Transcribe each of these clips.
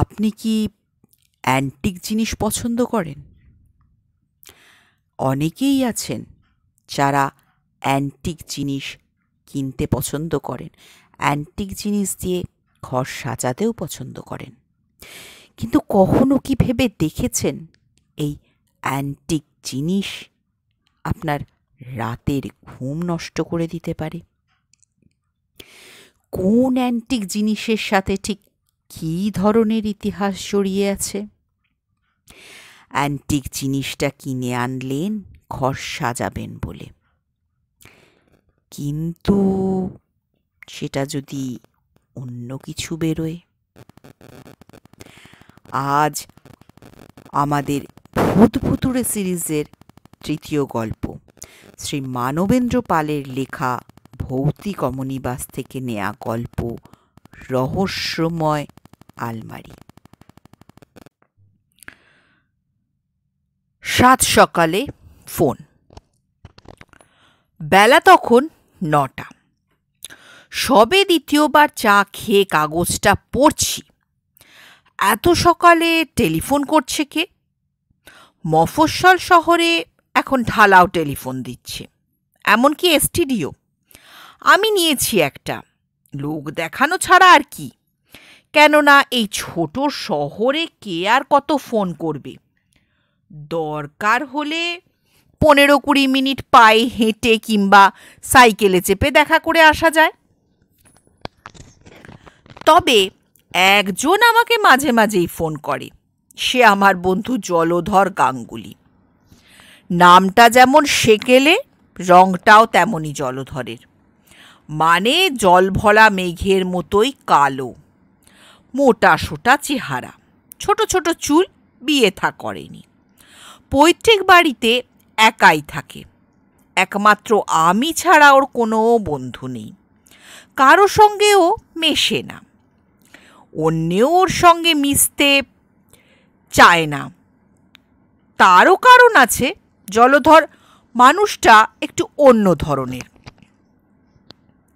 আপনি কি অ্যান্টিক জিনিস পছন্দ করেন অনেকেই আছেন যারা অ্যান্টিক জিনিস কিনতে পছন্দ করেন অ্যান্টিক জিনিস দিয়ে ঘর সাজাতেও পছন্দ করেন কিন্তু কখনো কি ভেবে দেখেছেন এই অ্যান্টিক জিনিস আপনার রাতের ঘুম নষ্ট করে দিতে পারে কোন অ্যান্টিক জিনিসের সাথে ঠিক কি ধরনের ইতিহাস জড়িয়ে আছে অ্যান্টিক জিনিসটা কিনে আনলেন ঘর সাজাবেন বলে কিন্তু সেটা যদি অন্য কিছু বেরোয় আজ আমাদের ভূত ভুতুরে সিরিজের তৃতীয় গল্প শ্রী মানবেন্দ্র পালের লেখা ভৌতিক অমনিবাস থেকে নেয়া গল্প রহস্যময় আলমারি সাত সকালে ফোন বেলা তখন নটা সবে দ্বিতীয়বার চা খেয়ে কাগজটা পড়ছি এত সকালে টেলিফোন করছে কে মফস্বল শহরে এখন ঢালাও টেলিফোন দিচ্ছে এমনকি এসটিডিও আমি নিয়েছি একটা লোক দেখানো ছাড়া আর কি কেননা এই ছোট শহরে কে আর কত ফোন করবে দরকার হলে পনেরো কুড়ি মিনিট পায়ে হেঁটে কিংবা সাইকেলে চেপে দেখা করে আসা যায় তবে একজন আমাকে মাঝে মাঝেই ফোন করে সে আমার বন্ধু জলধর গাঙ্গুলি নামটা যেমন সেকেলে রংটাও তেমনই জলধরের মানে ভরা মেঘের মতোই কালো মোটা সোটা চেহারা ছোট ছোট চুল বিয়ে থা করেনি পৈতৃক বাড়িতে একাই থাকে একমাত্র আমি ছাড়া ওর কোনো বন্ধু নেই কারো সঙ্গেও মেশে না অন্যেও ওর সঙ্গে মিশতে চায় না তারও কারণ আছে জলধর মানুষটা একটু অন্য ধরনের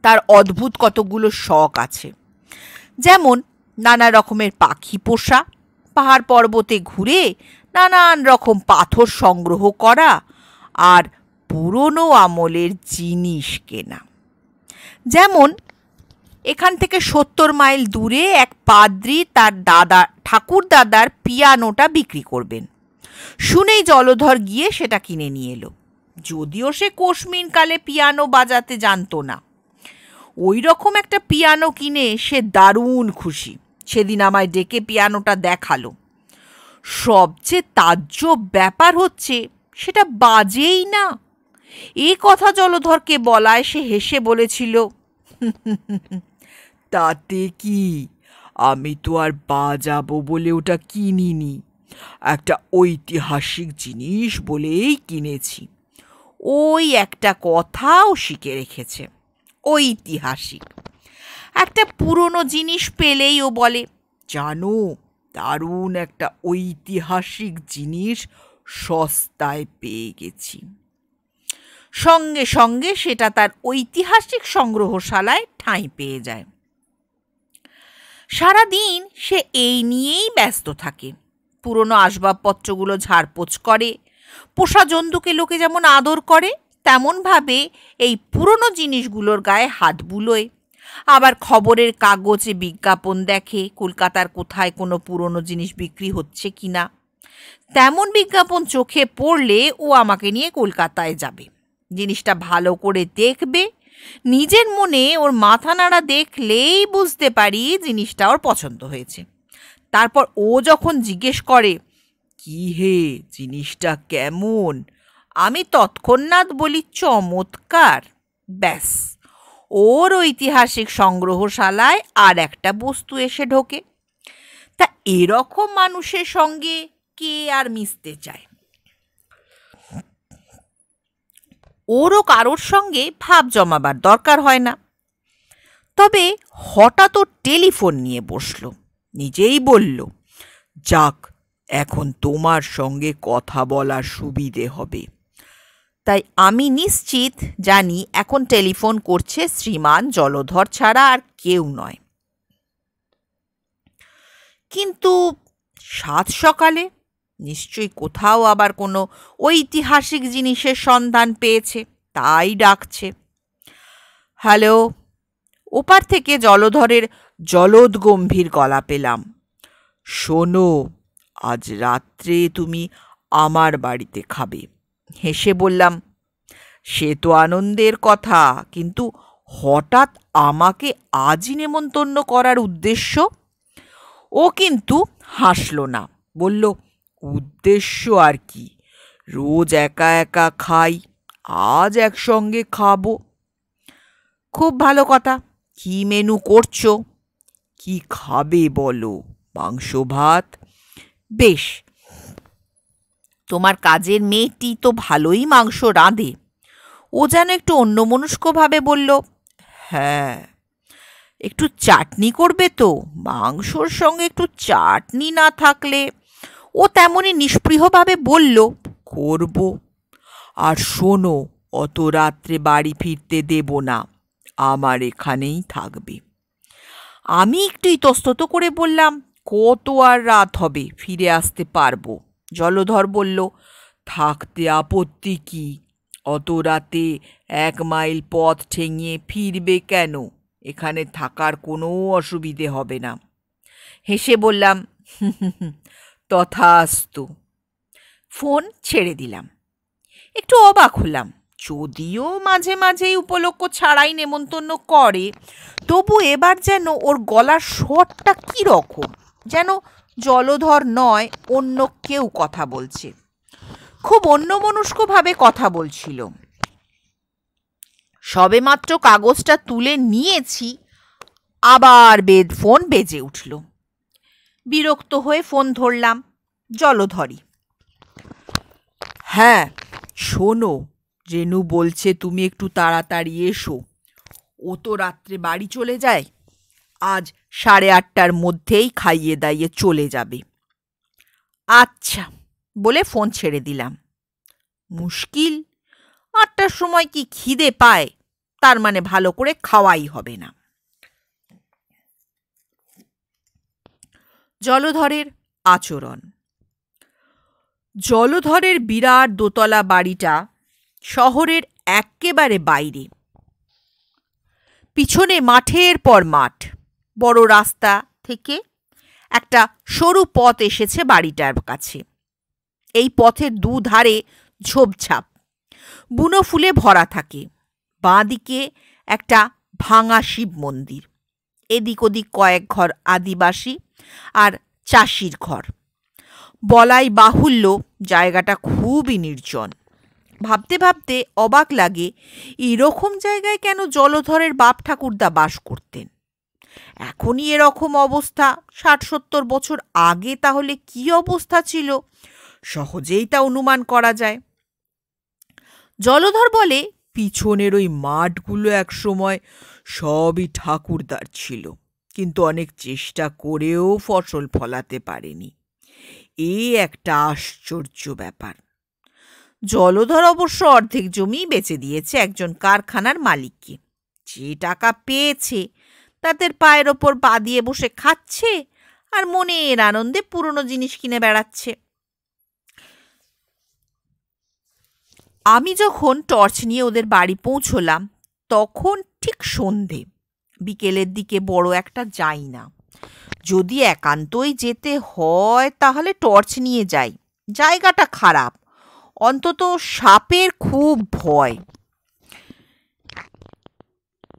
তার অদ্ভুত কতগুলো শখ আছে যেমন নানা রকমের পাখি পোষা পাহাড় পর্বতে ঘুরে নানান রকম পাথর সংগ্রহ করা আর পুরনো আমলের জিনিস কেনা যেমন এখান থেকে সত্তর মাইল দূরে এক পাদ্রি তার দাদা ঠাকুর দাদার পিয়ানোটা বিক্রি করবেন শুনেই জলধর গিয়ে সেটা কিনে নিয়ে এলো যদিও সে কোষমিনকালে পিয়ানো বাজাতে জানতো না ওই রকম একটা পিয়ানো কিনে সে দারুণ খুশি সেদিন আমায় ডেকে পিয়ানোটা দেখালো সবচেয়ে তাজ্জব ব্যাপার হচ্ছে সেটা বাজেই না এ কথা জলধরকে বলায় সে হেসে বলেছিল তাতে কি আমি তো আর বাজাবো বলে ওটা কিনিনি একটা ঐতিহাসিক জিনিস বলেই কিনেছি ওই একটা কথাও শিখে রেখেছে ঐতিহাসিক একটা পুরনো জিনিস পেলেই ও বলে জানো দারুণ একটা ঐতিহাসিক জিনিস সস্তায় পেয়ে গেছি সঙ্গে সঙ্গে সেটা তার ঐতিহাসিক সংগ্রহশালায় ঠাঁই পেয়ে যায় সারা দিন সে এই নিয়েই ব্যস্ত থাকে পুরনো আসবাবপত্রগুলো ঝাড়পোছ করে পোষা জন্তুকে লোকে যেমন আদর করে তেমনভাবে এই পুরনো জিনিসগুলোর গায়ে হাত বুলোয় আবার খবরের কাগজে বিজ্ঞাপন দেখে কলকাতার কোথায় কোনো পুরনো জিনিস বিক্রি হচ্ছে কি না তেমন বিজ্ঞাপন চোখে পড়লে ও আমাকে নিয়ে কলকাতায় যাবে জিনিসটা ভালো করে দেখবে নিজের মনে ওর মাথা নাড়া দেখলেই বুঝতে পারি জিনিসটা ওর পছন্দ হয়েছে তারপর ও যখন জিজ্ঞেস করে কি হে জিনিসটা কেমন আমি তৎক্ষণাৎ বলি চমৎকার ব্যাস ওর ঐতিহাসিক সংগ্রহশালায় আর একটা বস্তু এসে ঢোকে তা এরকম মানুষের সঙ্গে কে আর মিশতে চায় ওরও কারোর সঙ্গে ভাব জমাবার দরকার হয় না তবে হঠাৎ ও টেলিফোন নিয়ে বসল নিজেই বলল যাক এখন তোমার সঙ্গে কথা বলার সুবিধে হবে তাই আমি নিশ্চিত জানি এখন টেলিফোন করছে শ্রীমান জলধর ছাড়া আর কেউ নয় কিন্তু সাত সকালে নিশ্চয়ই কোথাও আবার কোনো ঐতিহাসিক জিনিসের সন্ধান পেয়েছে তাই ডাকছে হ্যালো ওপার থেকে জলধরের জলদ গম্ভীর গলা পেলাম শোনো আজ রাত্রে তুমি আমার বাড়িতে খাবে হেসে বললাম সে তো আনন্দের কথা কিন্তু হঠাৎ আমাকে আজই নেমন্তন্ন করার উদ্দেশ্য ও কিন্তু হাসল না বলল উদ্দেশ্য আর কি রোজ একা একা খাই আজ একসঙ্গে খাবো খুব ভালো কথা কি মেনু করছো কি খাবে বলো মাংস ভাত বেশ তোমার কাজের মেয়েটি তো ভালোই মাংস রাঁধে ও যেন একটু অন্যমনস্কভাবে বলল হ্যাঁ একটু চাটনি করবে তো মাংসর সঙ্গে একটু চাটনি না থাকলে ও তেমনই নিষ্প্রিয়ভাবে বলল করব আর শোনো অত রাত্রে বাড়ি ফিরতে দেব না আমার এখানেই থাকবে আমি একটু ইতস্তত করে বললাম কত আর রাত হবে ফিরে আসতে পারবো জলধর বলল থাকতে আপত্তি কি অত রাতে এক মাইল পথ ঠেঙিয়ে ফিরবে কেন এখানে থাকার কোনো অসুবিধে হবে না হেসে বললাম তথাস্তু ফোন ছেড়ে দিলাম একটু অবাক হলাম যদিও মাঝে মাঝেই উপলক্ষ ছাড়াই নেমন্তন্ন করে তবু এবার যেন ওর গলার স্বরটা কী রকম যেন জলধর নয় অন্য কেউ কথা বলছে খুব অন্যমনস্কভাবে কথা বলছিল সবেমাত্র কাগজটা তুলে নিয়েছি আবার বেদ ফোন বেজে উঠল বিরক্ত হয়ে ফোন ধরলাম জলধরি হ্যাঁ শোনো রেনু বলছে তুমি একটু তাড়াতাড়ি এসো ও তো রাত্রে বাড়ি চলে যায় আজ সাড়ে আটটার মধ্যেই খাইয়ে দাইয়ে চলে যাবে আচ্ছা বলে ফোন ছেড়ে দিলাম মুশকিল আটটার সময় কি খিদে পায় তার মানে ভালো করে খাওয়াই হবে না জলধরের আচরণ জলধরের বিরাট দোতলা বাড়িটা শহরের একেবারে বাইরে পিছনে মাঠের পর মাঠ বড় রাস্তা থেকে একটা সরু পথ এসেছে বাড়িটার কাছে এই পথের দুধারে ঝোপঝাপ বুনো ফুলে ভরা থাকে বাঁ দিকে একটা ভাঙা শিব মন্দির এদিক ওদিক কয়েক ঘর আদিবাসী আর চাষির ঘর বলাই বাহুল্য জায়গাটা খুবই নির্জন ভাবতে ভাবতে অবাক লাগে এরকম জায়গায় কেন জলধরের বাপ ঠাকুরদা বাস করতেন এখনই এরকম অবস্থা ষাট সত্তর বছর আগে তাহলে কি অবস্থা ছিল সহজেই তা অনুমান করা যায় জলধর বলে পিছনের ওই মাঠগুলো একসময় সবই ঠাকুরদার ছিল কিন্তু অনেক চেষ্টা করেও ফসল ফলাতে পারেনি এ একটা আশ্চর্য ব্যাপার জলধর অবশ্য অর্ধেক জমি বেচে দিয়েছে একজন কারখানার মালিককে যে টাকা পেয়েছে তাদের পায়ের ওপর পা দিয়ে বসে খাচ্ছে আর মনের আনন্দে পুরনো জিনিস কিনে বেড়াচ্ছে আমি যখন টর্চ নিয়ে ওদের বাড়ি পৌঁছলাম তখন ঠিক সন্ধে বিকেলের দিকে বড় একটা যাই না যদি একান্তই যেতে হয় তাহলে টর্চ নিয়ে যাই জায়গাটা খারাপ অন্তত সাপের খুব ভয়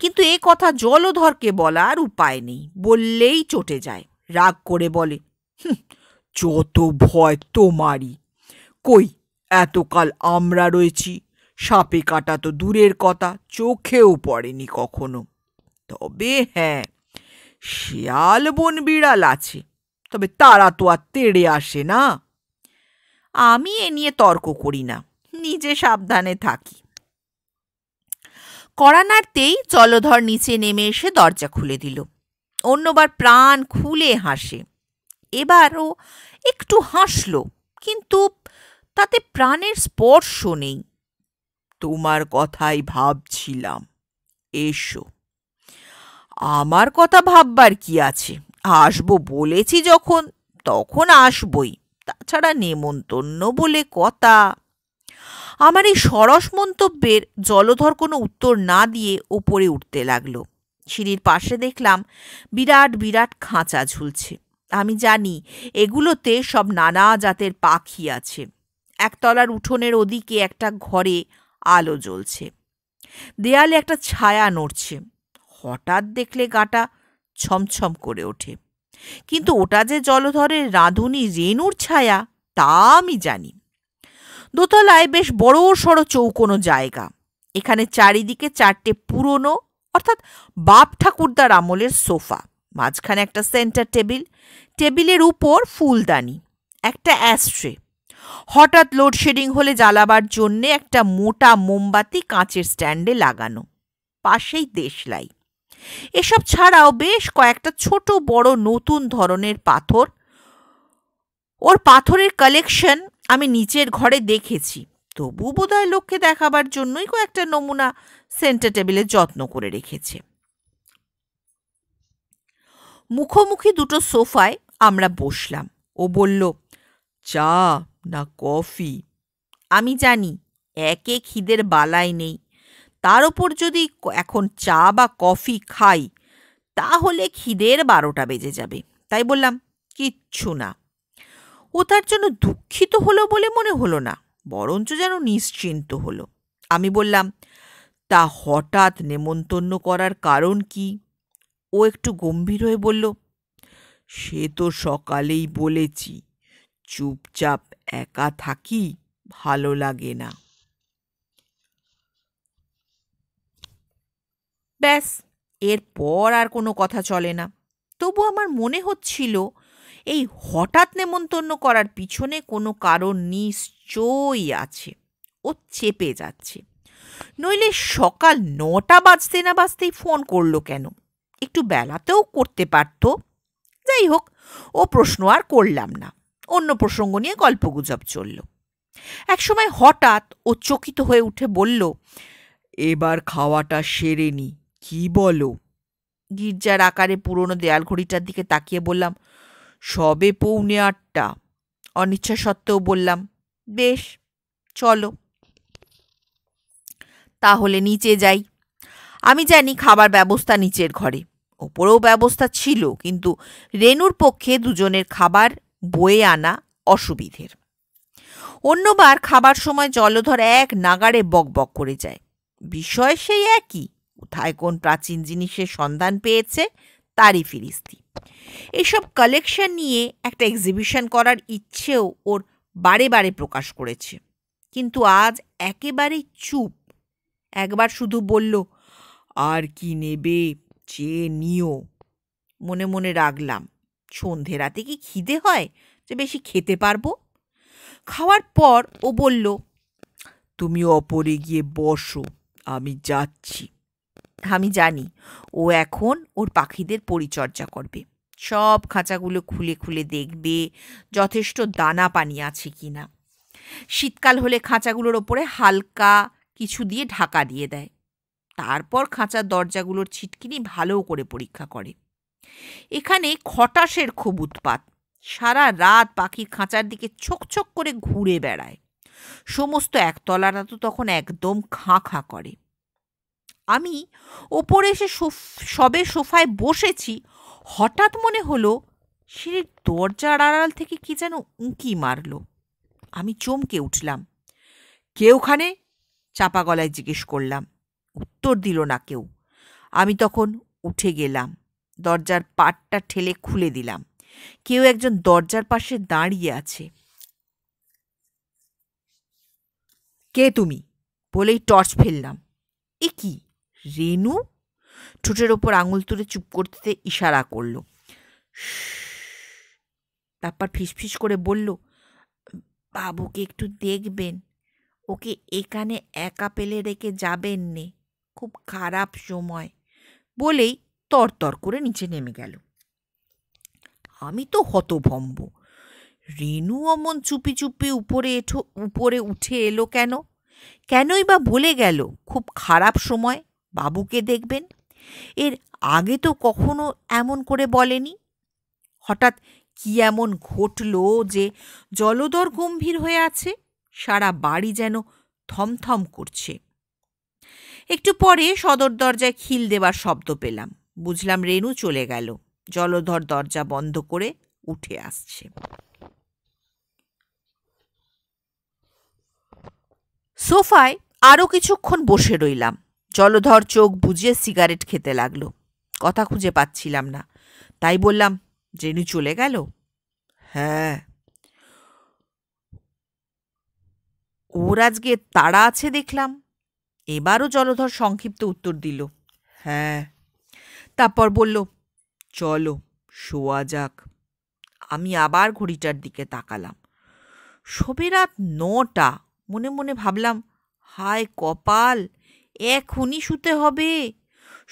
কিন্তু এ কথা জলধরকে বলার উপায় নেই বললেই চটে যায় রাগ করে বলে যত ভয় তোমারই কই এতকাল আমরা রয়েছি সাপে কাটা তো দূরের কথা চোখেও পড়েনি কখনো তবে হ্যাঁ শিয়াল বন বিড়াল আছে তবে তারা তো আর তেড়ে আসে না আমি এ নিয়ে তর্ক করি না নিজে সাবধানে থাকি কড়া নাড়তেই জলধর নিচে নেমে এসে দরজা খুলে দিল অন্যবার প্রাণ খুলে হাসে এবারও একটু হাসল কিন্তু তাতে প্রাণের স্পর্শ নেই তোমার কথাই ভাবছিলাম এসো আমার কথা ভাববার কি আছে আসবো বলেছি যখন তখন আসবই তাছাড়া নেমন্তন্ন বলে কথা আমার এই সরস মন্তব্যের জলধর কোনো উত্তর না দিয়ে ওপরে উঠতে লাগলো সিঁড়ির পাশে দেখলাম বিরাট বিরাট খাঁচা ঝুলছে আমি জানি এগুলোতে সব নানা জাতের পাখি আছে একতলার উঠোনের ওদিকে একটা ঘরে আলো জ্বলছে দেয়ালে একটা ছায়া নড়ছে হঠাৎ দেখলে গাটা ছমছম করে ওঠে কিন্তু ওটা যে জলধরের রাঁধুনি রেণুর ছায়া তা আমি জানি দোতলায় বেশ বড় সড়ো চৌকোনো জায়গা এখানে চারিদিকে চারটে পুরনো অর্থাৎ বাপ ঠাকুরদার আমলের সোফা মাঝখানে একটা সেন্টার টেবিল টেবিলের উপর ফুলদানি একটা অ্যাস্ট্রে হঠাৎ লোডশেডিং হলে জ্বালাবার জন্যে একটা মোটা মোমবাতি কাঁচের স্ট্যান্ডে লাগানো পাশেই দেশলাই এসব ছাড়াও বেশ কয়েকটা ছোট বড় নতুন ধরনের পাথর ওর পাথরের কালেকশন আমি নিচের ঘরে দেখেছি তবু বোধহয় লোককে দেখাবার জন্যই কয়েকটা নমুনা সেন্টার টেবিলে যত্ন করে রেখেছে মুখোমুখি দুটো সোফায় আমরা বসলাম ও বলল চা না কফি আমি জানি একে খিদের বালাই নেই তার ওপর যদি এখন চা বা কফি খাই তাহলে খিদের বারোটা বেজে যাবে তাই বললাম কিচ্ছু না ও তার জন্য দুঃখিত হলো বলে মনে হলো না বরঞ্চ যেন নিশ্চিন্ত হলো আমি বললাম তা হঠাৎ নেমন্তন্ন করার কারণ কি ও একটু গম্ভীর হয়ে বলল সে তো সকালেই বলেছি চুপচাপ একা থাকি ভালো লাগে না ব্যাস এরপর আর কোনো কথা চলে না তবু আমার মনে হচ্ছিল এই হঠাৎ নেমন্তন্ন করার পিছনে কোনো কারণ নিশ্চয়ই আছে ও চেপে যাচ্ছে নইলে সকাল নটা বাজতে না বাজতেই ফোন করলো কেন একটু বেলাতেও করতে পারত যাই হোক ও প্রশ্ন আর করলাম না অন্য প্রসঙ্গ নিয়ে গল্পগুজব চলল একসময় হঠাৎ ও চকিত হয়ে উঠে বলল এবার খাওয়াটা সেরে কি বলো গির্জার আকারে পুরনো দেয়াল ঘড়িটার দিকে তাকিয়ে বললাম সবে পৌনে আটটা অনিচ্ছা সত্ত্বেও বললাম বেশ চলো তাহলে নিচে যাই আমি জানি খাবার ব্যবস্থা নিচের ঘরে ওপরেও ব্যবস্থা ছিল কিন্তু রেনুর পক্ষে দুজনের খাবার বয়ে আনা অসুবিধের অন্যবার খাবার সময় জলধর এক নাগাড়ে বকবক করে যায় বিষয় সেই একই কোথায় কোন প্রাচীন জিনিসের সন্ধান পেয়েছে তারই ফিরিস্তি এসব কালেকশন নিয়ে একটা এক্সিবিশন করার ইচ্ছেও ওর বারে বারে প্রকাশ করেছে কিন্তু আজ একেবারে চুপ একবার শুধু বলল আর কি নেবে চেয়ে নিও মনে মনে রাখলাম সন্ধে রাতে কি খিদে হয় যে বেশি খেতে পারবো খাওয়ার পর ও বলল তুমি অপরে গিয়ে বসো আমি যাচ্ছি আমি জানি ও এখন ওর পাখিদের পরিচর্যা করবে সব খাঁচাগুলো খুলে খুলে দেখবে যথেষ্ট দানা পানি আছে কি না শীতকাল হলে খাঁচাগুলোর ওপরে হালকা কিছু দিয়ে ঢাকা দিয়ে দেয় তারপর খাঁচার দরজাগুলোর ছিটকিনি ভালো করে পরীক্ষা করে এখানে খটাসের খুব উৎপাত সারা রাত পাখি খাঁচার দিকে ছোকছোক করে ঘুরে বেড়ায় সমস্ত একতলাটা তো তখন একদম খাঁ খাঁ করে আমি ওপরে এসে সবে সোফায় বসেছি হঠাৎ মনে হলো সিঁড়ির দরজার আড়াল থেকে কি যেন উঁকি মারল আমি চমকে উঠলাম কে ওখানে চাপা গলায় জিজ্ঞেস করলাম উত্তর দিল না কেউ আমি তখন উঠে গেলাম দরজার পাটটা ঠেলে খুলে দিলাম কেউ একজন দরজার পাশে দাঁড়িয়ে আছে কে তুমি বলেই টর্চ ফেললাম এ কি রেনু ঠোঁটের ওপর আঙুল তুলে চুপ করতে ইশারা করল তারপর ফিসফিস করে বলল বাবুকে একটু দেখবেন ওকে এখানে একা পেলে রেখে যাবেন নে খুব খারাপ সময় বলেই তরতর করে নিচে নেমে গেল আমি তো হতভম্ব রেনু অমন চুপি চুপি উপরে এঠো উপরে উঠে এলো কেন কেনই বা বলে গেল খুব খারাপ সময় বাবুকে দেখবেন এর আগে তো কখনো এমন করে বলেনি হঠাৎ কি এমন ঘটল যে জলদর গম্ভীর হয়ে আছে সারা বাড়ি যেন থমথম করছে একটু পরে সদর দরজায় খিল দেবার শব্দ পেলাম বুঝলাম রেনু চলে গেল জলধর দরজা বন্ধ করে উঠে আসছে সোফায় আরও কিছুক্ষণ বসে রইলাম জলধর চোখ বুঝিয়ে সিগারেট খেতে লাগলো কথা খুঁজে পাচ্ছিলাম না তাই বললাম জেনু চলে গেল হ্যাঁ ওর আজকে তাড়া আছে দেখলাম এবারও জলধর সংক্ষিপ্ত উত্তর দিল হ্যাঁ তারপর বলল চলো শোয়া যাক আমি আবার ঘড়িটার দিকে তাকালাম সবে রাত নটা মনে মনে ভাবলাম হায় কপাল এখনই শুতে হবে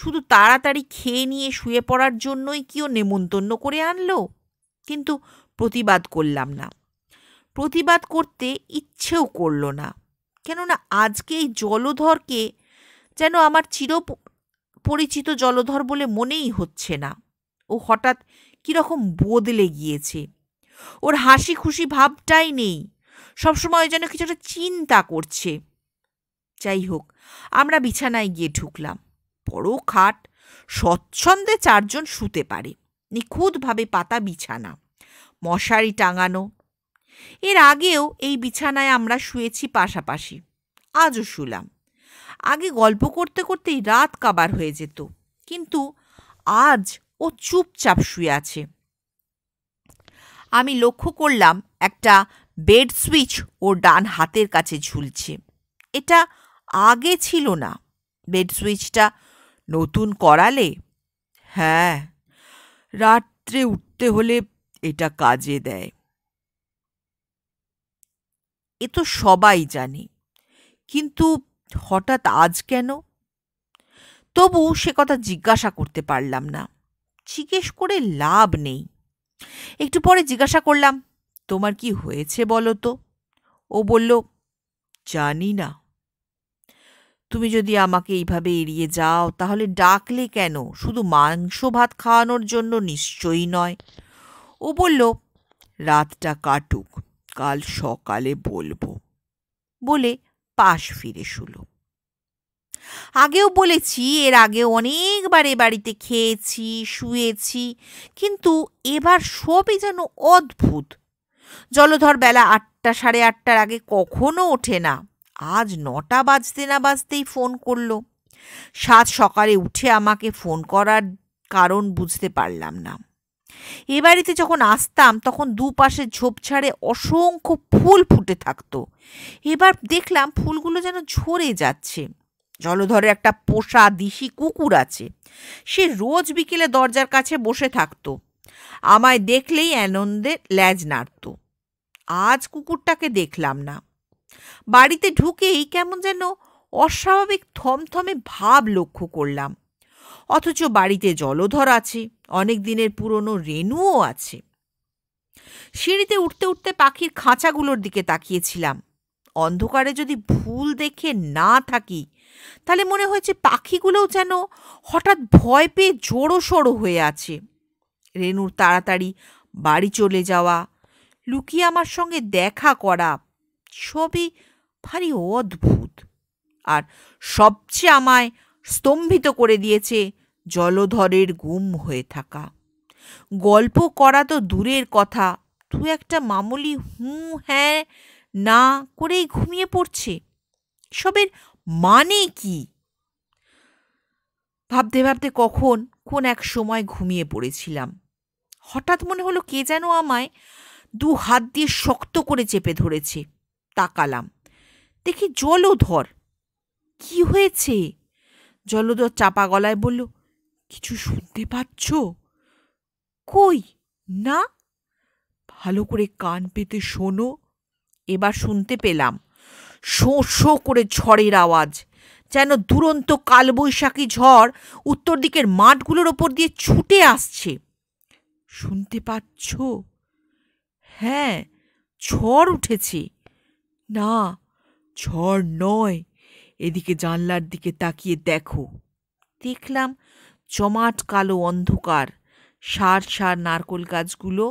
শুধু তাড়াতাড়ি খেয়ে নিয়ে শুয়ে পড়ার জন্যই কি ও নেমন্তন্ন করে আনলো কিন্তু প্রতিবাদ করলাম না প্রতিবাদ করতে ইচ্ছেও করল না কেননা আজকে এই জলধরকে যেন আমার চির পরিচিত জলধর বলে মনেই হচ্ছে না ও হঠাৎ কীরকম বদলে গিয়েছে ওর হাসি খুশি ভাবটাই নেই সবসময় যেন কিছুটা চিন্তা করছে যাই হোক আমরা বিছানায় গিয়ে ঢুকলাম বড় খাট স্বচ্ছন্দে চারজন শুতে পারে নিখুঁতভাবে পাতা বিছানা মশারি টাঙানো এর আগেও এই বিছানায় আমরা শুয়েছি পাশাপাশি আজও শুলাম আগে গল্প করতে করতেই রাত কাবার হয়ে যেত কিন্তু আজ ও চুপচাপ শুয়ে আছে আমি লক্ষ্য করলাম একটা বেড সুইচ ওর ডান হাতের কাছে ঝুলছে এটা আগে ছিল না বেড সুইচটা নতুন করালে হ্যাঁ রাত্রে উঠতে হলে এটা কাজে দেয় এ তো সবাই জানে কিন্তু হঠাৎ আজ কেন তবু সে কথা জিজ্ঞাসা করতে পারলাম না জিজ্ঞেস করে লাভ নেই একটু পরে জিজ্ঞাসা করলাম তোমার কি হয়েছে বলো তো ও বলল জানি না তুমি যদি আমাকে এইভাবে এড়িয়ে যাও তাহলে ডাকলে কেন শুধু মাংস ভাত খাওয়ানোর জন্য নিশ্চয়ই নয় ও বলল রাতটা কাটুক কাল সকালে বলবো বলে পাশ ফিরে শুলো আগেও বলেছি এর আগে অনেকবার এ বাড়িতে খেয়েছি শুয়েছি কিন্তু এবার সবই যেন অদ্ভুত জলধর বেলা আটটা সাড়ে আটটার আগে কখনো ওঠে না আজ নটা বাজতে না বাজতেই ফোন করল সাত সকালে উঠে আমাকে ফোন করার কারণ বুঝতে পারলাম না এ বাড়িতে যখন আসতাম তখন দুপাশে ঝোপঝাড়ে অসংখ্য ফুল ফুটে থাকতো এবার দেখলাম ফুলগুলো যেন ঝরে যাচ্ছে জলধরে একটা পোষা দিশি কুকুর আছে সে রোজ বিকেলে দরজার কাছে বসে থাকতো আমায় দেখলেই আনন্দে ল্যাজ নাড়ত আজ কুকুরটাকে দেখলাম না বাড়িতে ঢুকেই কেমন যেন অস্বাভাবিক থমথমে ভাব লক্ষ্য করলাম অথচ বাড়িতে জলধর আছে অনেক দিনের পুরনো রেনুও আছে সিঁড়িতে উঠতে উঠতে পাখির খাঁচাগুলোর দিকে তাকিয়েছিলাম অন্ধকারে যদি ভুল দেখে না থাকি তাহলে মনে হয়েছে পাখিগুলোও যেন হঠাৎ ভয় পেয়ে জোড়ো সড়ো হয়ে আছে রেনুর তাড়াতাড়ি বাড়ি চলে যাওয়া লুকিয়ে আমার সঙ্গে দেখা করা সবই ভারী অদ্ভুত আর সবচেয়ে আমায় স্তম্ভিত করে দিয়েছে জলধরের গুম হয়ে থাকা গল্প করা তো দূরের কথা তু একটা মামুলি হুঁ হ্যাঁ না করেই ঘুমিয়ে পড়ছে সবের মানে কি ভাবতে ভাবতে কখন কোন এক সময় ঘুমিয়ে পড়েছিলাম হঠাৎ মনে হলো কে যেন আমায় দু হাত দিয়ে শক্ত করে চেপে ধরেছে তাকালাম দেখি জলধর কি হয়েছে জলধর চাপা গলায় বলল কিছু শুনতে পাচ্ছ কই না ভালো করে কান পেতে শোনো এবার শুনতে পেলাম শো শো করে ঝড়ের আওয়াজ যেন দুরন্ত কালবৈশাখী ঝড় উত্তর দিকের মাঠগুলোর ওপর দিয়ে ছুটে আসছে শুনতে পাচ্ছ হ্যাঁ ঝড় উঠেছে না ঝড় নয় এদিকে জানলার দিকে তাকিয়ে দেখো দেখলাম জমাট কালো অন্ধকার সার সার নারকোল গাছগুলো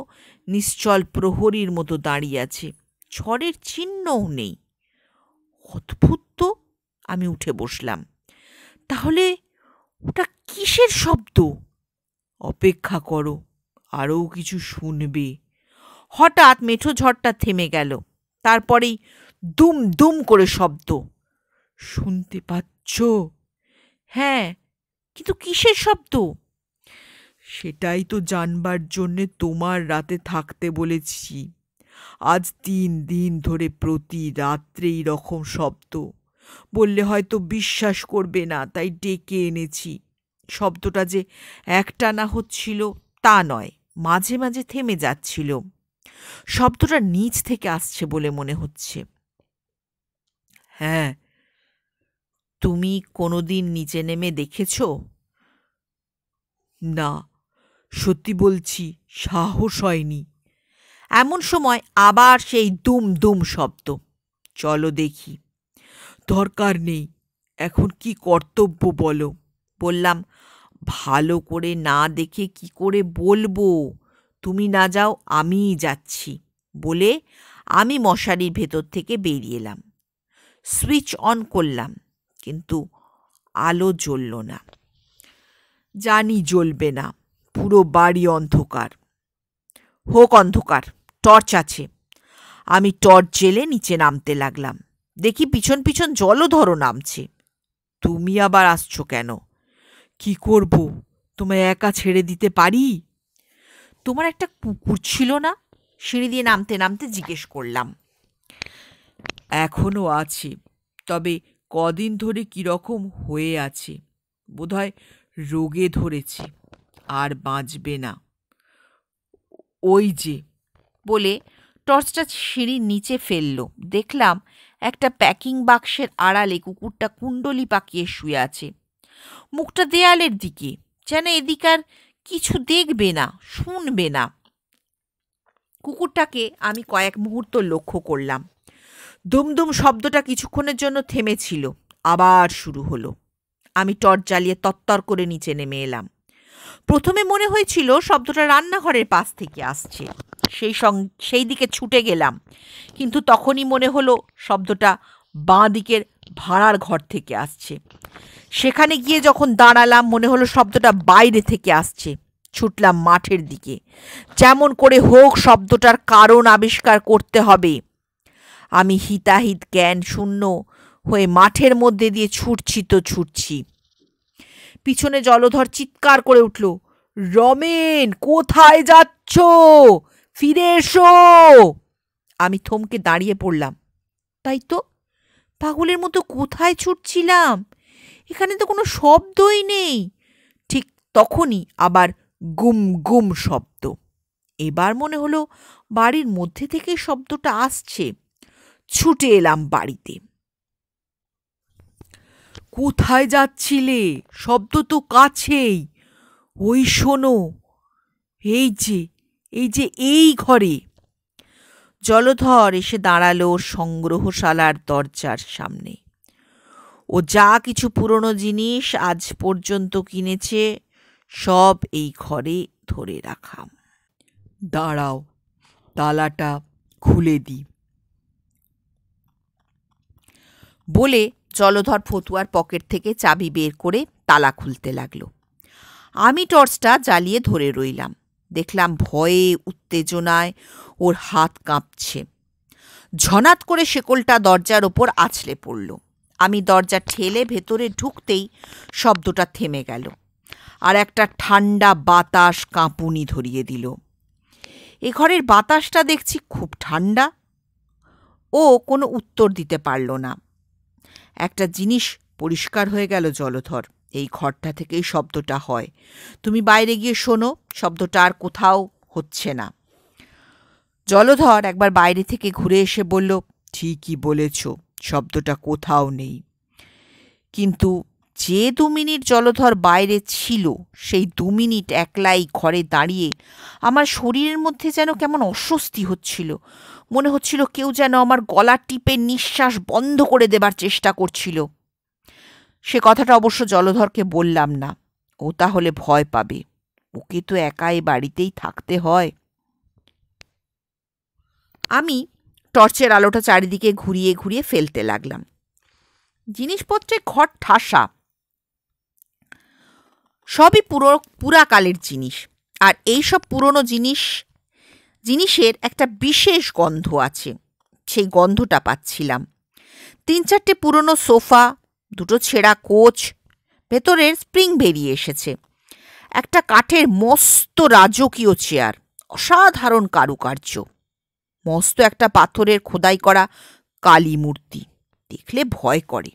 নিশ্চল প্রহরীর মতো দাঁড়িয়ে আছে ঝড়ের চিহ্নও নেই অদ্ভুত তো আমি উঠে বসলাম তাহলে ওটা কিসের শব্দ অপেক্ষা করো আরও কিছু শুনবে হঠাৎ মেঠো ঝড়টা থেমে গেল তারপরেই দুম দুম করে শব্দ শুনতে পাচ্ছ হ্যাঁ কিন্তু কিসের শব্দ সেটাই তো জানবার জন্যে তোমার রাতে থাকতে বলেছি আজ তিন দিন ধরে প্রতি রাত্রে রকম শব্দ বললে হয়তো বিশ্বাস করবে না তাই ডেকে এনেছি শব্দটা যে একটা না হচ্ছিল তা নয় মাঝে মাঝে থেমে যাচ্ছিল শব্দটা নিচ থেকে আসছে বলে মনে হচ্ছে হ্যাঁ তুমি কোনো দিন নিচে নেমে দেখেছ না সত্যি বলছি সাহস হয়নি এমন সময় আবার সেই দুম দুম শব্দ চলো দেখি দরকার নেই এখন কি কর্তব্য বলো বললাম ভালো করে না দেখে কি করে বলবো তুমি না যাও আমিই যাচ্ছি বলে আমি মশারির ভেতর থেকে বেরিয়ে এলাম সুইচ অন করলাম কিন্তু আলো জ্বলল না জানি জ্বলবে না পুরো বাড়ি অন্ধকার হোক অন্ধকার টর্চ আছে আমি টর্চ জেলে নিচে নামতে লাগলাম দেখি পিছন পিছন জলও ধরো নামছে তুমি আবার আসছো কেন কি করব তোমায় একা ছেড়ে দিতে পারি তোমার একটা কুকুর ছিল না সিঁড়ি দিয়ে নামতে নামতে জিজ্ঞেস করলাম এখনও আছে তবে কদিন ধরে কীরকম হয়ে আছে বোধহয় রোগে ধরেছে আর বাঁচবে না ওই যে বলে টর্চটা সিঁড়ির নিচে ফেলল দেখলাম একটা প্যাকিং বাক্সের আড়ালে কুকুরটা কুণ্ডলি পাকিয়ে শুয়ে আছে মুখটা দেয়ালের দিকে যেন এদিকার কিছু দেখবে না শুনবে না কুকুরটাকে আমি কয়েক মুহূর্ত লক্ষ্য করলাম দুমদুম শব্দটা কিছুক্ষণের জন্য থেমেছিল আবার শুরু হলো আমি টর্চ জ্বালিয়ে তত্তর করে নিচে নেমে এলাম প্রথমে মনে হয়েছিল শব্দটা রান্নাঘরের পাশ থেকে আসছে সেই সেই দিকে ছুটে গেলাম কিন্তু তখনই মনে হলো শব্দটা বাঁ দিকের ভাড়ার ঘর থেকে আসছে সেখানে গিয়ে যখন দাঁড়ালাম মনে হলো শব্দটা বাইরে থেকে আসছে ছুটলাম মাঠের দিকে যেমন করে হোক শব্দটার কারণ আবিষ্কার করতে হবে আমি হিতাহিত জ্ঞান শূন্য হয়ে মাঠের মধ্যে দিয়ে ছুটছি তো ছুটছি পিছনে জলধর চিৎকার করে উঠল রমেন কোথায় যাচ্ছ ফিরে এসো আমি থমকে দাঁড়িয়ে পড়লাম তাই তো পাগলের মতো কোথায় ছুটছিলাম এখানে তো কোনো শব্দই নেই ঠিক তখনই আবার গুম গুম শব্দ এবার মনে হলো বাড়ির মধ্যে থেকে শব্দটা আসছে ছুটে এলাম বাড়িতে কোথায় যাচ্ছিলে শব্দ তো কাছেই ওই শোনো এই যে এই যে এই ঘরে জলধর এসে দাঁড়ালো সংগ্রহশালার দরজার সামনে ও যা কিছু পুরনো জিনিস আজ পর্যন্ত কিনেছে সব এই ঘরে ধরে রাখা দাঁড়াও তালাটা খুলে দিই বলে জলধর ফতুয়ার পকেট থেকে চাবি বের করে তালা খুলতে লাগল আমি টর্চটা জ্বালিয়ে ধরে রইলাম দেখলাম ভয়ে উত্তেজনায় ওর হাত কাঁপছে ঝনাত করে শেকলটা দরজার ওপর আছলে পড়ল আমি দরজা ঠেলে ভেতরে ঢুকতেই শব্দটা থেমে গেল আর একটা ঠান্ডা বাতাস কাঁপুনি ধরিয়ে দিল এ ঘরের বাতাসটা দেখছি খুব ঠান্ডা ও কোনো উত্তর দিতে পারল না একটা জিনিস পরিষ্কার হয়ে গেল জলধর এই ঘরটা থেকেই শব্দটা হয় তুমি বাইরে গিয়ে শোনো শব্দটা আর কোথাও হচ্ছে না জলধর একবার বাইরে থেকে ঘুরে এসে বলল ঠিকই বলেছ শব্দটা কোথাও নেই কিন্তু যে দু মিনিট জলধর বাইরে ছিল সেই দু মিনিট একলাই ঘরে দাঁড়িয়ে আমার শরীরের মধ্যে যেন কেমন অস্বস্তি হচ্ছিল মনে হচ্ছিল কেউ যেন আমার গলা টিপে নিঃশ্বাস বন্ধ করে দেবার চেষ্টা করছিল সে কথাটা অবশ্য জলধরকে বললাম না ও তাহলে ভয় পাবে ওকে তো একাই বাড়িতেই থাকতে হয় আমি টর্চের আলোটা চারিদিকে ঘুরিয়ে ঘুরিয়ে ফেলতে লাগলাম জিনিসপত্রে ঘর ঠাসা সবই পুরো পুরাকালের জিনিস আর এই সব পুরনো জিনিস জিনিসের একটা বিশেষ গন্ধ আছে সেই গন্ধটা পাচ্ছিলাম তিন চারটে পুরনো সোফা দুটো ছেঁড়া কোচ ভেতরের স্প্রিং বেরিয়ে এসেছে একটা কাঠের মস্ত রাজকীয় চেয়ার অসাধারণ কারুকার্য মস্ত একটা পাথরের খোদাই করা কালী মূর্তি দেখলে ভয় করে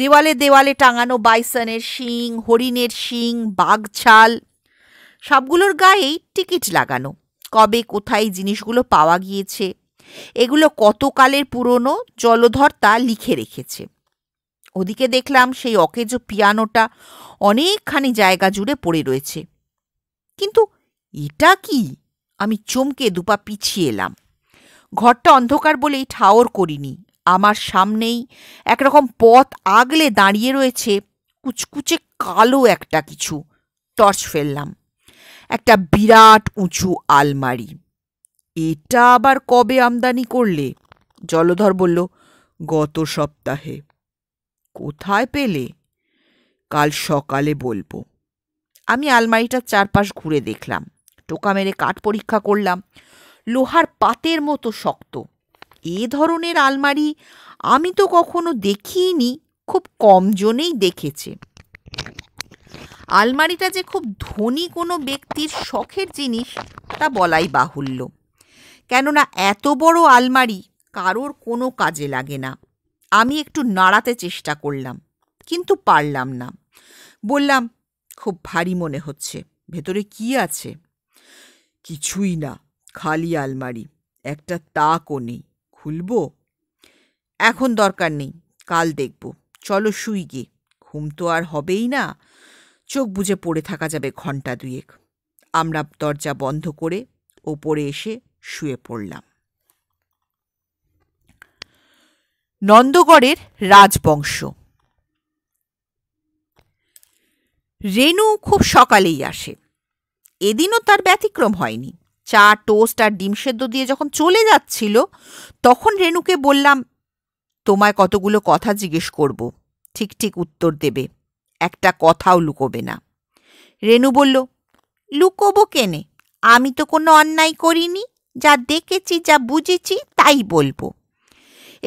দেওয়ালে দেওয়ালে টাঙানো বাইসনের শিং হরিণের শিং বাঘছাল সবগুলোর গায়েই টিকিট লাগানো কবে কোথায় জিনিসগুলো পাওয়া গিয়েছে এগুলো কতকালের পুরনো জলধর তা লিখে রেখেছে ওদিকে দেখলাম সেই অকেজো পিয়ানোটা অনেকখানি জায়গা জুড়ে পড়ে রয়েছে কিন্তু এটা কি আমি চমকে দুপা পিছিয়ে এলাম ঘরটা অন্ধকার বলেই ঠাওর করিনি আমার সামনেই একরকম পথ আগলে দাঁড়িয়ে রয়েছে কুচকুচে কালো একটা কিছু টর্চ ফেললাম একটা বিরাট উঁচু আলমারি এটা আবার কবে আমদানি করলে জলধর বলল গত সপ্তাহে কোথায় পেলে কাল সকালে বলবো আমি আলমারিটার চারপাশ ঘুরে দেখলাম টোকা মেরে কাঠ পরীক্ষা করলাম লোহার পাতের মতো শক্ত এ ধরনের আলমারি আমি তো কখনো দেখিনি খুব কমজনেই দেখেছে আলমারিটা যে খুব ধনী কোনো ব্যক্তির শখের জিনিস তা বলাই বাহুল্য কেননা এত বড় আলমারি কারোর কোনো কাজে লাগে না আমি একটু নাড়াতে চেষ্টা করলাম কিন্তু পারলাম না বললাম খুব ভারী মনে হচ্ছে ভেতরে কি আছে কিছুই না খালি আলমারি একটা তাকও নেই খুলব এখন দরকার নেই কাল দেখব চলো শুই গে ঘুম তো আর হবেই না চোখ বুঝে পড়ে থাকা যাবে ঘন্টা দুয়েক আমরা দরজা বন্ধ করে ওপরে এসে শুয়ে পড়লাম নন্দগড়ের রাজবংশ রেণু খুব সকালেই আসে এদিনও তার ব্যতিক্রম হয়নি চা টোস্ট আর ডিম সেদ্ধ দিয়ে যখন চলে যাচ্ছিল তখন রেনুকে বললাম তোমায় কতগুলো কথা জিজ্ঞেস করব ঠিক ঠিক উত্তর দেবে একটা কথাও লুকোবে না রেনু বলল লুকোবো কেনে আমি তো কোনো অন্যায় করিনি যা দেখেছি যা বুঝেছি তাই বলবো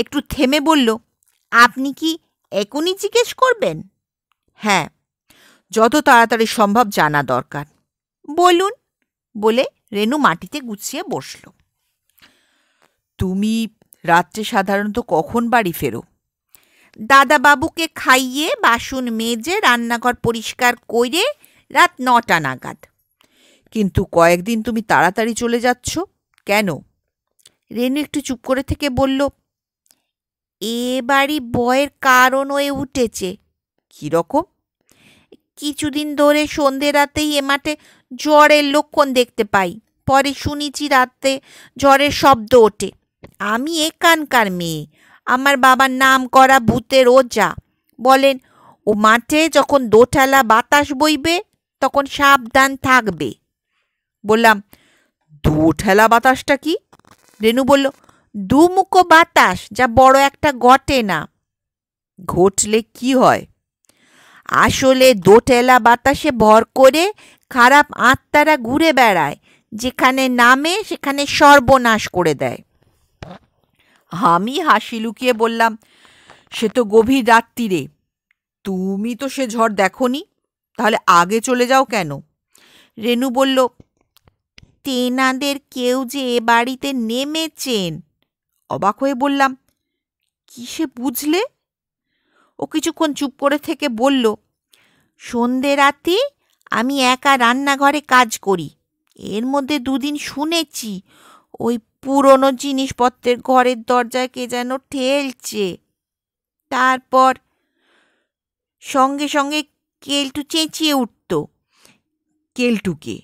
একটু থেমে বলল আপনি কি এখনই জিজ্ঞেস করবেন হ্যাঁ যত তাড়াতাড়ি সম্ভব জানা দরকার বলুন বলে রেনু মাটিতে গুছিয়ে বসল তুমি রাত্রে সাধারণত কখন বাড়ি ফেরো দাদাবাবুকে খাইয়ে বাসন মেজে রান্নাঘর পরিষ্কার করে রাত নটা নাগাদ কিন্তু কয়েকদিন তুমি তাড়াতাড়ি চলে যাচ্ছ কেন রেনু একটু চুপ করে থেকে বলল এ বাড়ি বয়ের কারণ হয়ে উঠেছে কীরকম কিছুদিন ধরে সন্ধে রাতেই এ মাঠে জ্বরের লক্ষণ দেখতে পাই পরে শুনেছি রাতে জ্বরের শব্দ ওঠে আমি এখানকার মেয়ে আমার বাবার নাম করা ভূতের ওজা বলেন ও মাঠে যখন দোঠালা বাতাস বইবে তখন সাবধান থাকবে বললাম দোঠেলা বাতাসটা কি রেনু বলল দুমুখো বাতাস যা বড় একটা ঘটে না ঘটলে কি হয় আসলে দোটেলা বাতাসে ভর করে খারাপ আত্মারা ঘুরে বেড়ায় যেখানে নামে সেখানে সর্বনাশ করে দেয় আমি হাসি লুকিয়ে বললাম সে তো গভীর রাত্রিরে তুমি তো সে ঝড় দেখনি তাহলে আগে চলে যাও কেন রেনু বলল তেনাদের কেউ যে এ বাড়িতে নেমেছেন অবাক হয়ে বললাম সে বুঝলে ও কিছুক্ষণ চুপ করে থেকে বলল সন্ধে রাতে আমি একা রান্নাঘরে কাজ করি এর মধ্যে দুদিন শুনেছি ওই পুরনো জিনিসপত্রের ঘরের দরজায় কে যেন ঠেলছে তারপর সঙ্গে সঙ্গে কেলটু চেঁচিয়ে উঠত কেলটুকে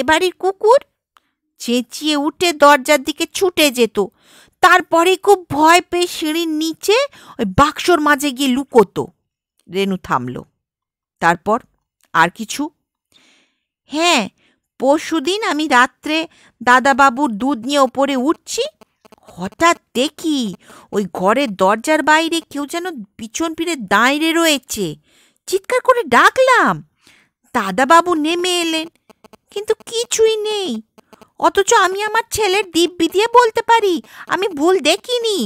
এবাড়ির কুকুর চেঁচিয়ে উঠে দরজার দিকে ছুটে যেত তারপরে খুব ভয় পেয়ে সিঁড়ির নিচে ওই বাক্সর মাঝে গিয়ে লুকোতো রেনু থামল তারপর আর কিছু হ্যাঁ পরশুদিন আমি রাত্রে দাদাবাবুর দুধ নিয়ে ওপরে উঠছি হঠাৎ দেখি ওই ঘরের দরজার বাইরে কেউ যেন পিছন ফিরে দাঁড়িয়ে রয়েছে চিৎকার করে ডাকলাম দাদাবাবু নেমে এলেন কিন্তু কিছুই নেই অথচ আমি আমার ছেলের দিব্যি দিয়ে বলতে পারি আমি ভুল দেখিনি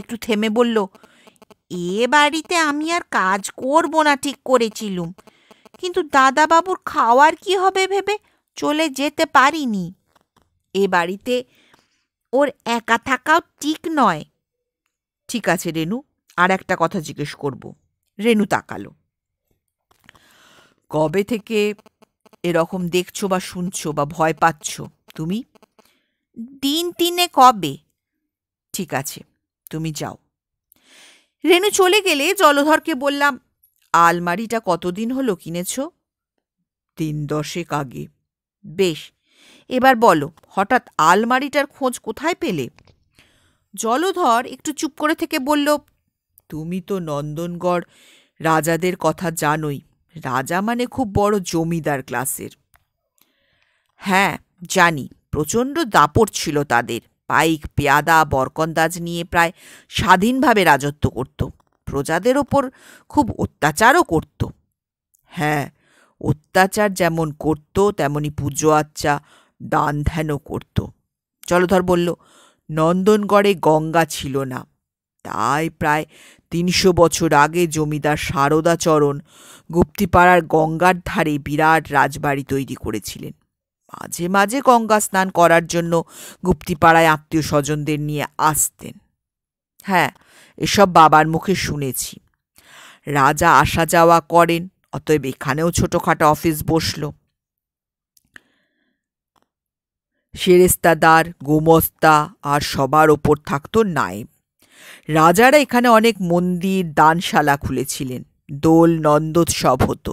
একটু থেমে বলল এ বাড়িতে আমি আর কাজ করব না ঠিক করেছিলুম কিন্তু দাদাবাবুর খাওয়ার কি হবে ভেবে চলে যেতে পারিনি এ বাড়িতে ওর একা থাকাও ঠিক নয় ঠিক আছে রেনু আর একটা কথা জিজ্ঞেস করব রেনু তাকালো কবে থেকে এরকম দেখছো বা শুনছো বা ভয় পাচ্ছ তুমি দিন তিনে কবে ঠিক আছে তুমি যাও রেনু চলে গেলে জলধরকে বললাম আলমারিটা কতদিন হলো কিনেছ দিন দশেক আগে বেশ এবার বলো হঠাৎ আলমারিটার খোঁজ কোথায় পেলে জলধর একটু চুপ করে থেকে বলল তুমি তো নন্দনগড় রাজাদের কথা জানোই রাজা মানে খুব বড় জমিদার ক্লাসের হ্যাঁ জানি প্রচণ্ড দাপট ছিল তাদের পাইক পেয়াদা বরকন্দাজ নিয়ে প্রায় স্বাধীনভাবে রাজত্ব করতো প্রজাদের ওপর খুব অত্যাচারও করত হ্যাঁ অত্যাচার যেমন করত তেমনি পুজো আচ্চা দান ধ্যানও করত জলধর বলল নন্দনগড়ে গঙ্গা ছিল না তাই প্রায় তিনশো বছর আগে জমিদার শারদাচরণ গুপ্তিপাড়ার গঙ্গার ধারে বিরাট রাজবাড়ি তৈরি করেছিলেন মাঝে মাঝে গঙ্গা স্নান করার জন্য গুপ্তিপাড়ায় আত্মীয় স্বজনদের নিয়ে আসতেন হ্যাঁ এসব বাবার মুখে শুনেছি রাজা আসা যাওয়া করেন অতএব এখানেও ছোটোখাটো অফিস বসল সেরেস্তাদার গোমস্তা আর সবার ওপর থাকত নায়েব রাজারা এখানে অনেক মন্দির দানশালা খুলেছিলেন দোল নন্দোৎসব হতো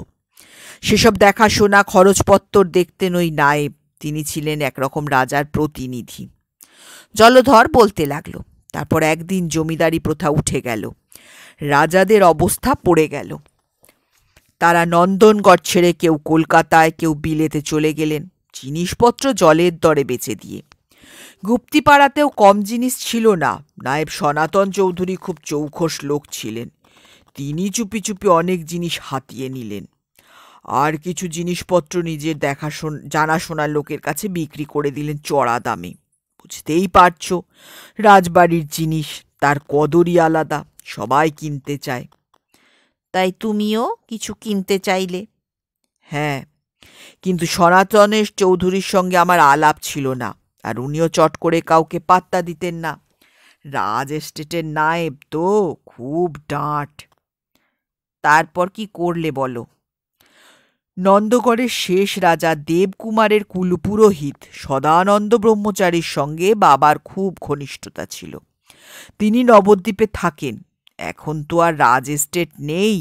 সেসব দেখাশোনা খরচপত্তর দেখতেন ওই নায়েব তিনি ছিলেন একরকম রাজার প্রতিনিধি জলধর বলতে লাগলো তারপর একদিন জমিদারি প্রথা উঠে গেল রাজাদের অবস্থা পড়ে গেল তারা নন্দনগড় ছেড়ে কেউ কলকাতায় কেউ বিলেতে চলে গেলেন জিনিসপত্র জলের দরে বেঁচে দিয়ে গুপ্তিপাড়াতেও কম জিনিস ছিল না নায়েব সনাতন চৌধুরী খুব চৌখস লোক ছিলেন তিনি চুপি চুপি অনেক জিনিস হাতিয়ে নিলেন আর কিছু জিনিসপত্র নিজের দেখাশোনা জানাশোনা লোকের কাছে বিক্রি করে দিলেন চড়া দামে বুঝতেই পারছ রাজবাড়ির জিনিস তার কদরই আলাদা সবাই কিনতে চায় তাই তুমিও কিছু কিনতে চাইলে হ্যাঁ কিন্তু সনাতনেশ চৌধুরীর সঙ্গে আমার আলাপ ছিল না আর উনিও চট করে কাউকে পাত্তা দিতেন না রাজ এস্টেটের নায়েব তো খুব ডাঁট তারপর কি করলে বলো নন্দগড়ের শেষ রাজা দেবকুমারের কুলপুরোহিত সদানন্দ ব্রহ্মচারীর সঙ্গে বাবার খুব ঘনিষ্ঠতা ছিল তিনি নবদ্বীপে থাকেন এখন তো আর রাজ এস্টেট নেই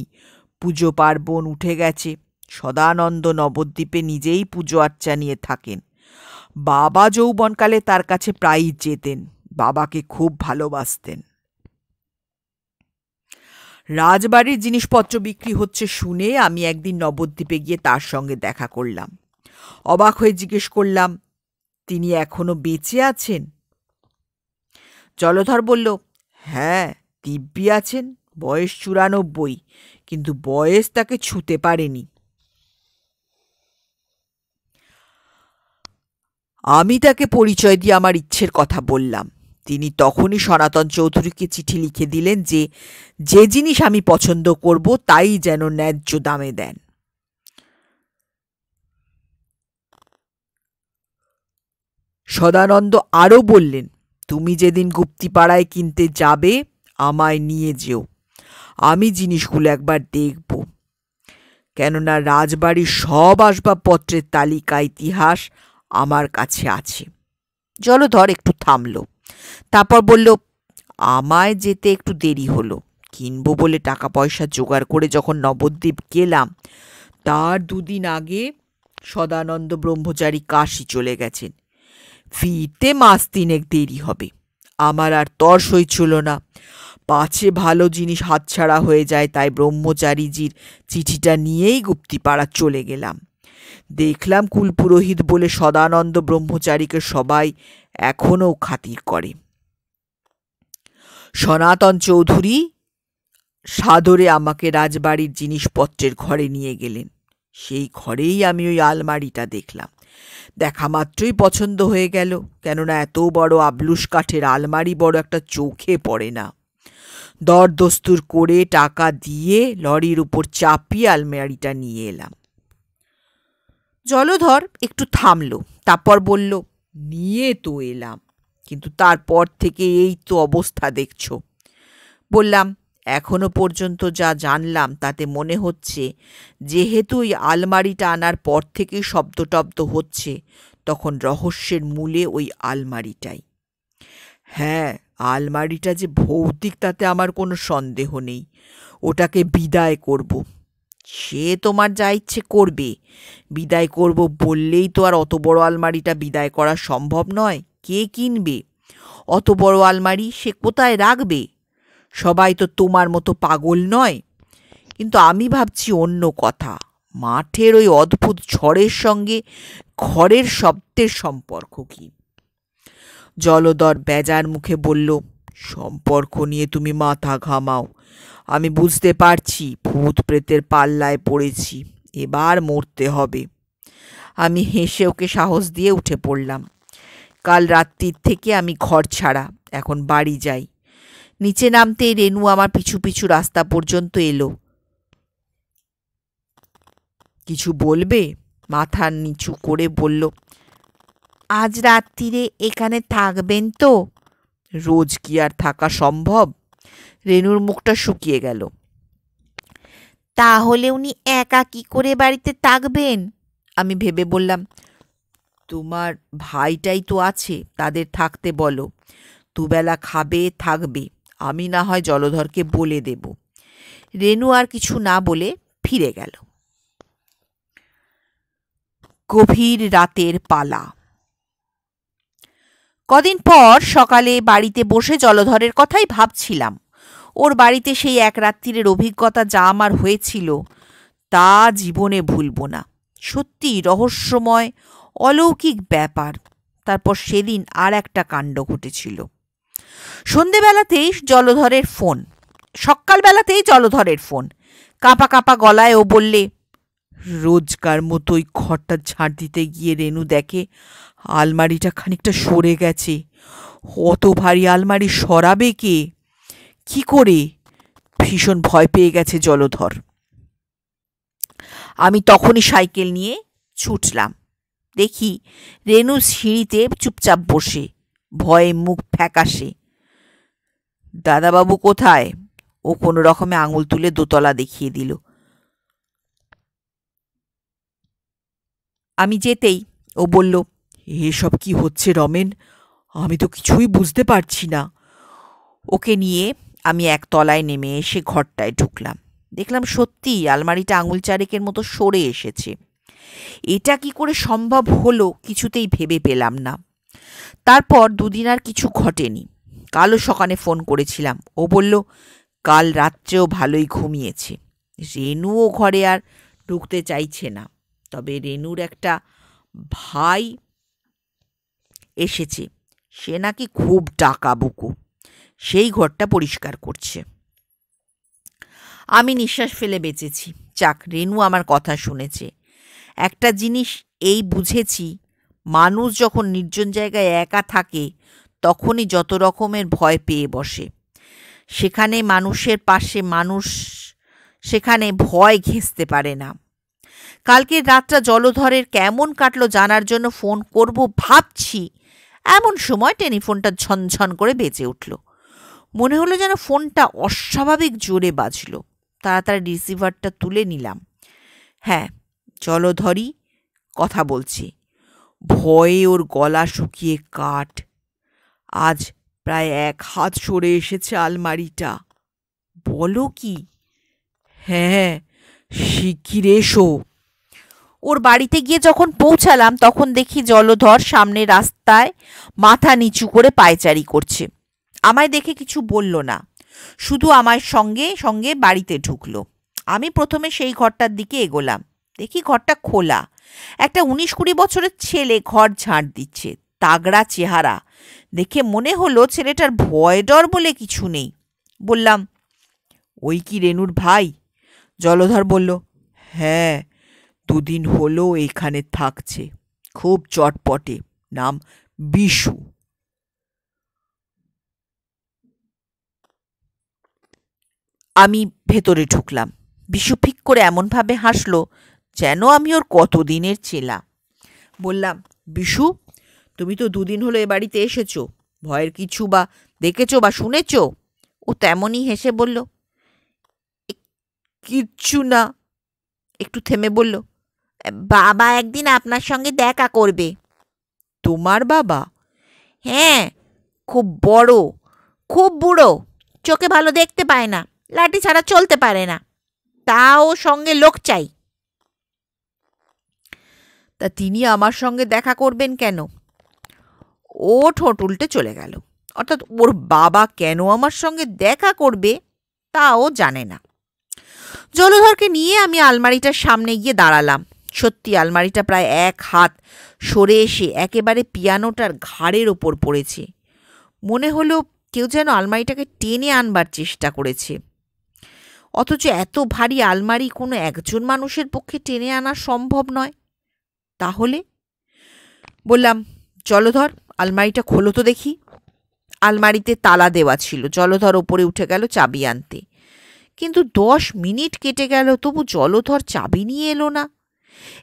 পুজো পার্বণ উঠে গেছে সদানন্দ নবদ্বীপে নিজেই পুজো আর্চা নিয়ে থাকেন বাবা যৌবনকালে তার কাছে প্রায়ই যেতেন বাবাকে খুব ভালোবাসতেন রাজবাড়ির জিনিসপত্র বিক্রি হচ্ছে শুনে আমি একদিন নবদ্বীপে গিয়ে তার সঙ্গে দেখা করলাম অবাক হয়ে জিজ্ঞেস করলাম তিনি এখনো বেঁচে আছেন জলধর বলল হ্যাঁ দিব্যি আছেন বয়স চুরানব্বই কিন্তু বয়স তাকে ছুতে পারেনি আমি তাকে পরিচয় দিয়ে আমার ইচ্ছের কথা বললাম তিনি তখনই সনাতন চৌধুরীকে চিঠি লিখে দিলেন যে যে জিনিস আমি পছন্দ করব তাই যেন ন্যায্য দামে দেন সদানন্দ আরও বললেন তুমি যেদিন গুপ্তিপাড়ায় কিনতে যাবে আমায় নিয়ে যেও আমি জিনিসগুলো একবার দেখব কেননা রাজবাড়ির সব আসবাবপত্রের তালিকা ইতিহাস আমার কাছে আছে জলধর একটু থামলো তারপর বলল আমায় যেতে একটু দেরি হলো কিনবো বলে টাকা পয়সা জোগাড় করে যখন নবদ্বীপ গেলাম তার দুদিন আগে সদানন্দ ব্রহ্মচারী কাশি চলে গেছেন ফিরতে মাস তিনেক দেরি হবে আমার আর তর হইছিল না পাছে ভালো জিনিস হাতছাড়া হয়ে যায় তাই ব্রহ্মচারীজির চিঠিটা নিয়েই গুপ্তিপাড়া চলে গেলাম দেখলাম কুল পুরোহিত বলে সদানন্দ ব্রহ্মচারীকে সবাই এখনও খাতির করে সনাতন চৌধুরী সাদরে আমাকে রাজবাড়ির জিনিসপত্রের ঘরে নিয়ে গেলেন সেই ঘরেই আমি ওই আলমারিটা দেখলাম দেখা মাত্রই পছন্দ হয়ে গেল কেননা এত বড় আবলুস কাঠের আলমারি বড় একটা চোখে পড়ে না দরদস্তুর করে টাকা দিয়ে লরির উপর চাপিয়ে আলমারিটা নিয়ে এলাম জলধর একটু থামল তারপর বলল নিয়ে তো এলাম কিন্তু তারপর থেকে এই তো অবস্থা দেখছ বললাম এখনও পর্যন্ত যা জানলাম তাতে মনে হচ্ছে যেহেতু ওই আলমারিটা আনার পর থেকেই শব্দ টব্দ হচ্ছে তখন রহস্যের মূলে ওই আলমারিটাই হ্যাঁ আলমারিটা যে ভৌতিক তাতে আমার কোনো সন্দেহ নেই ওটাকে বিদায় করব সে তোমার যা ইচ্ছে করবে বিদায় করব বললেই তো আর অত বড় আলমারিটা বিদায় করা সম্ভব নয় কে কিনবে অত বড় আলমারি সে কোথায় রাখবে সবাই তো তোমার মতো পাগল নয় কিন্তু আমি ভাবছি অন্য কথা মাঠের ওই অদ্ভুত ঝড়ের সঙ্গে ঘরের শব্দের সম্পর্ক কি জলদর বেজার মুখে বলল সম্পর্ক নিয়ে তুমি মাথা ঘামাও আমি বুঝতে পারছি ভূত প্রেতের পাল্লায় পড়েছি এবার মরতে হবে আমি হেসে ওকে সাহস দিয়ে উঠে পড়লাম কাল রাত্রির থেকে আমি ঘর ছাড়া এখন বাড়ি যাই নিচে নামতেই রেনু আমার পিছু পিছু রাস্তা পর্যন্ত এলো কিছু বলবে মাথা নিচু করে বলল আজ রাত্রিরে এখানে থাকবেন তো রোজ কি আর থাকা সম্ভব রেনুর মুখটা শুকিয়ে গেল তাহলে উনি একা কি করে বাড়িতে থাকবেন আমি ভেবে বললাম তোমার ভাইটাই তো আছে তাদের থাকতে বলো দুবেলা খাবে থাকবে আমি না হয় জলধরকে বলে দেব রেনু আর কিছু না বলে ফিরে গেল গভীর রাতের পালা কদিন পর সকালে বাড়িতে বসে জলধরের কথাই ভাবছিলাম ওর বাড়িতে সেই এক রাত্রিরের অভিজ্ঞতা যা আমার হয়েছিল তা জীবনে ভুলব না সত্যি রহস্যময় অলৌকিক ব্যাপার তারপর সেদিন আর একটা কাণ্ড ঘটেছিল সন্ধেবেলাতেই জলধরের ফোন সকালবেলাতেই জলধরের ফোন কাঁপা কাঁপা গলায় ও বললে রোজকার মতোই ঘরটা ঝাঁট দিতে গিয়ে রেনু দেখে আলমারিটা খানিকটা সরে গেছে অত ভারী আলমারি সরাবে কে কি করে ভীষণ ভয় পেয়ে গেছে জলধর আমি তখনই সাইকেল নিয়ে ছুটলাম দেখি রেনু সিঁড়িতে চুপচাপ বসে ভয়ে মুখ ফ্যাকাশে দাদাবাবু কোথায় ও কোনো রকমে আঙুল তুলে দোতলা দেখিয়ে দিল আমি যেতেই ও বলল এসব কি হচ্ছে রমেন আমি তো কিছুই বুঝতে পারছি না ওকে নিয়ে আমি এক তলায় নেমে এসে ঘরটায় ঢুকলাম দেখলাম সত্যিই আলমারিটা আঙুল চারেকের মতো সরে এসেছে এটা কি করে সম্ভব হলো কিছুতেই ভেবে পেলাম না তারপর দুদিন আর কিছু ঘটেনি কালও সকালে ফোন করেছিলাম ও বলল কাল রাত্রেও ভালোই ঘুমিয়েছে রেনুও ঘরে আর ঢুকতে চাইছে না তবে রেনুর একটা ভাই এসেছে সে নাকি খুব টাকা বুকু সেই ঘরটা পরিষ্কার করছে আমি নিঃশ্বাস ফেলে বেঁচেছি চাক রেনু আমার কথা শুনেছে একটা জিনিস এই বুঝেছি মানুষ যখন নির্জন জায়গায় একা থাকে তখনই যত রকমের ভয় পেয়ে বসে সেখানে মানুষের পাশে মানুষ সেখানে ভয় ঘেঁচতে পারে না কালকের রাতটা জলধরের কেমন কাটলো জানার জন্য ফোন করব ভাবছি এমন সময় টেলিফোনটা ঝনঝন করে বেঁচে উঠল মনে হলো যেন ফোনটা অস্বাভাবিক জোরে বাজল তাড়াতাড়ি রিসিভারটা তুলে নিলাম হ্যাঁ চলো ধরি কথা বলছি ভয়ে ওর গলা শুকিয়ে কাঠ আজ প্রায় এক হাত সরে এসেছে আলমারিটা বলো কি হ্যাঁ শিগগির এসো ওর বাড়িতে গিয়ে যখন পৌঁছালাম তখন দেখি জলধর সামনে রাস্তায় মাথা নিচু করে পায়চারি করছে আমায় দেখে কিছু বলল না শুধু আমার সঙ্গে সঙ্গে বাড়িতে ঢুকলো আমি প্রথমে সেই ঘরটার দিকে এগোলাম দেখি ঘরটা খোলা একটা উনিশ কুড়ি বছরের ছেলে ঘর ঝাঁট দিচ্ছে তাগড়া চেহারা দেখে মনে হলো ছেলেটার ভয় ডর বলে কিছু নেই বললাম ওই কি রেনুর ভাই জলধর বলল হ্যাঁ দুদিন হলো এখানে থাকছে খুব চটপটে নাম বিশু আমি ভেতরে ঢুকলাম বিশুফিক করে এমনভাবে হাসলো যেন আমি ওর কতদিনের চেলা বললাম বিশু তুমি তো দুদিন হলো এ বাড়িতে এসেছো ভয়ের কিছু বা দেখেছো বা শুনেছো ও তেমনই হেসে বলল কিচ্ছু না একটু থেমে বলল বাবা একদিন আপনার সঙ্গে দেখা করবে তোমার বাবা হ্যাঁ খুব বড় খুব বুড়ো চোখে ভালো দেখতে পায় না লাঠি ছাড়া চলতে পারে না তাও সঙ্গে লোক চাই তা তিনি আমার সঙ্গে দেখা করবেন কেন ও ঠোঁট উল্টে চলে গেল অর্থাৎ ওর বাবা কেন আমার সঙ্গে দেখা করবে তাও জানে না জলধরকে নিয়ে আমি আলমারিটার সামনে গিয়ে দাঁড়ালাম সত্যি আলমারিটা প্রায় এক হাত সরে এসে একেবারে পিয়ানোটার ঘাড়ের ওপর পড়েছে মনে হলো কেউ যেন আলমারিটাকে টেনে আনবার চেষ্টা করেছে অথচ এত ভারী আলমারি কোনো একজন মানুষের পক্ষে টেনে আনা সম্ভব নয় তাহলে বললাম জলধর আলমারিটা খোলো তো দেখি আলমারিতে তালা দেওয়া ছিল জলধর ওপরে উঠে গেল চাবি আনতে কিন্তু দশ মিনিট কেটে গেল তবু জলধর চাবি নিয়ে এলো না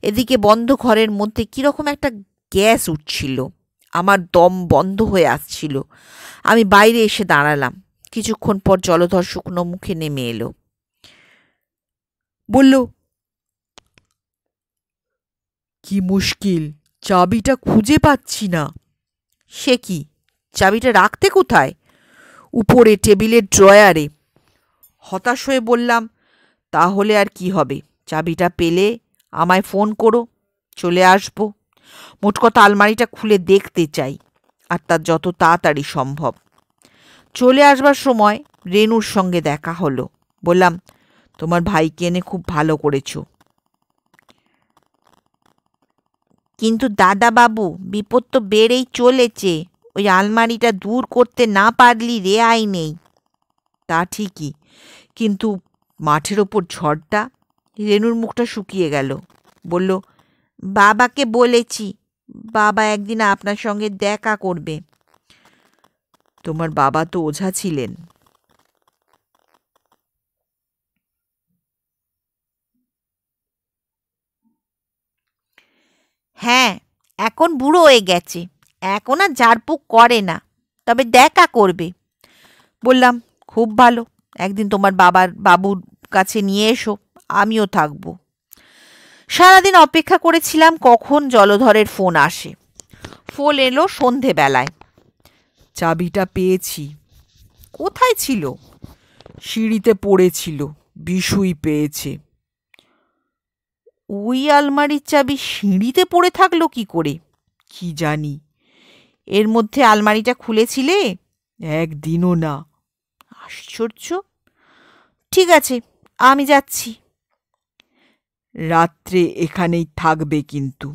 এদিকে বন্ধ ঘরের মধ্যে কীরকম একটা গ্যাস উঠছিল আমার দম বন্ধ হয়ে আসছিল আমি বাইরে এসে দাঁড়ালাম কিছুক্ষণ পর জলধর শুকনো মুখে নেমে এলো বলল কি মুশকিল চাবিটা খুঁজে পাচ্ছি না সে কি চাবিটা রাখতে কোথায় উপরে টেবিলের ড্রয়ারে হতাশ হয়ে বললাম তাহলে আর কি হবে চাবিটা পেলে আমায় ফোন করো চলে আসব মোট কথা আলমারিটা খুলে দেখতে চাই আর তার যত তাড়াতাড়ি সম্ভব চলে আসবার সময় রেনুর সঙ্গে দেখা হলো বললাম তোমার ভাইকে এনে খুব ভালো করেছো কিন্তু দাদা বাবু বিপদ তো বেড়েই চলেছে ওই আলমারিটা দূর করতে না পারলি রেয়াই নেই তা ঠিকই কিন্তু মাঠের ওপর ঝড়টা রেনুর মুখটা শুকিয়ে গেল বলল বাবাকে বলেছি বাবা একদিন আপনার সঙ্গে দেখা করবে তোমার বাবা তো ওঝা ছিলেন হ্যাঁ এখন বুড়ো হয়ে গেছে এখন আর ঝাড়পুক করে না তবে দেখা করবে বললাম খুব ভালো একদিন তোমার বাবার বাবুর কাছে নিয়ে এসো আমিও থাকবো সারাদিন অপেক্ষা করেছিলাম কখন জলধরের ফোন আসে ফোন এলো সন্ধেবেলায় চাবিটা পেয়েছি কোথায় ছিল সিঁড়িতে পড়েছিল বিষুই পেয়েছে ওই আলমারির চাবি সিঁড়িতে পড়ে থাকলো কি করে কি জানি এর মধ্যে আলমারিটা খুলেছিলে একদিনও না আশ্চর্য ঠিক আছে আমি যাচ্ছি রাত্রে এখানেই থাকবে কিন্তু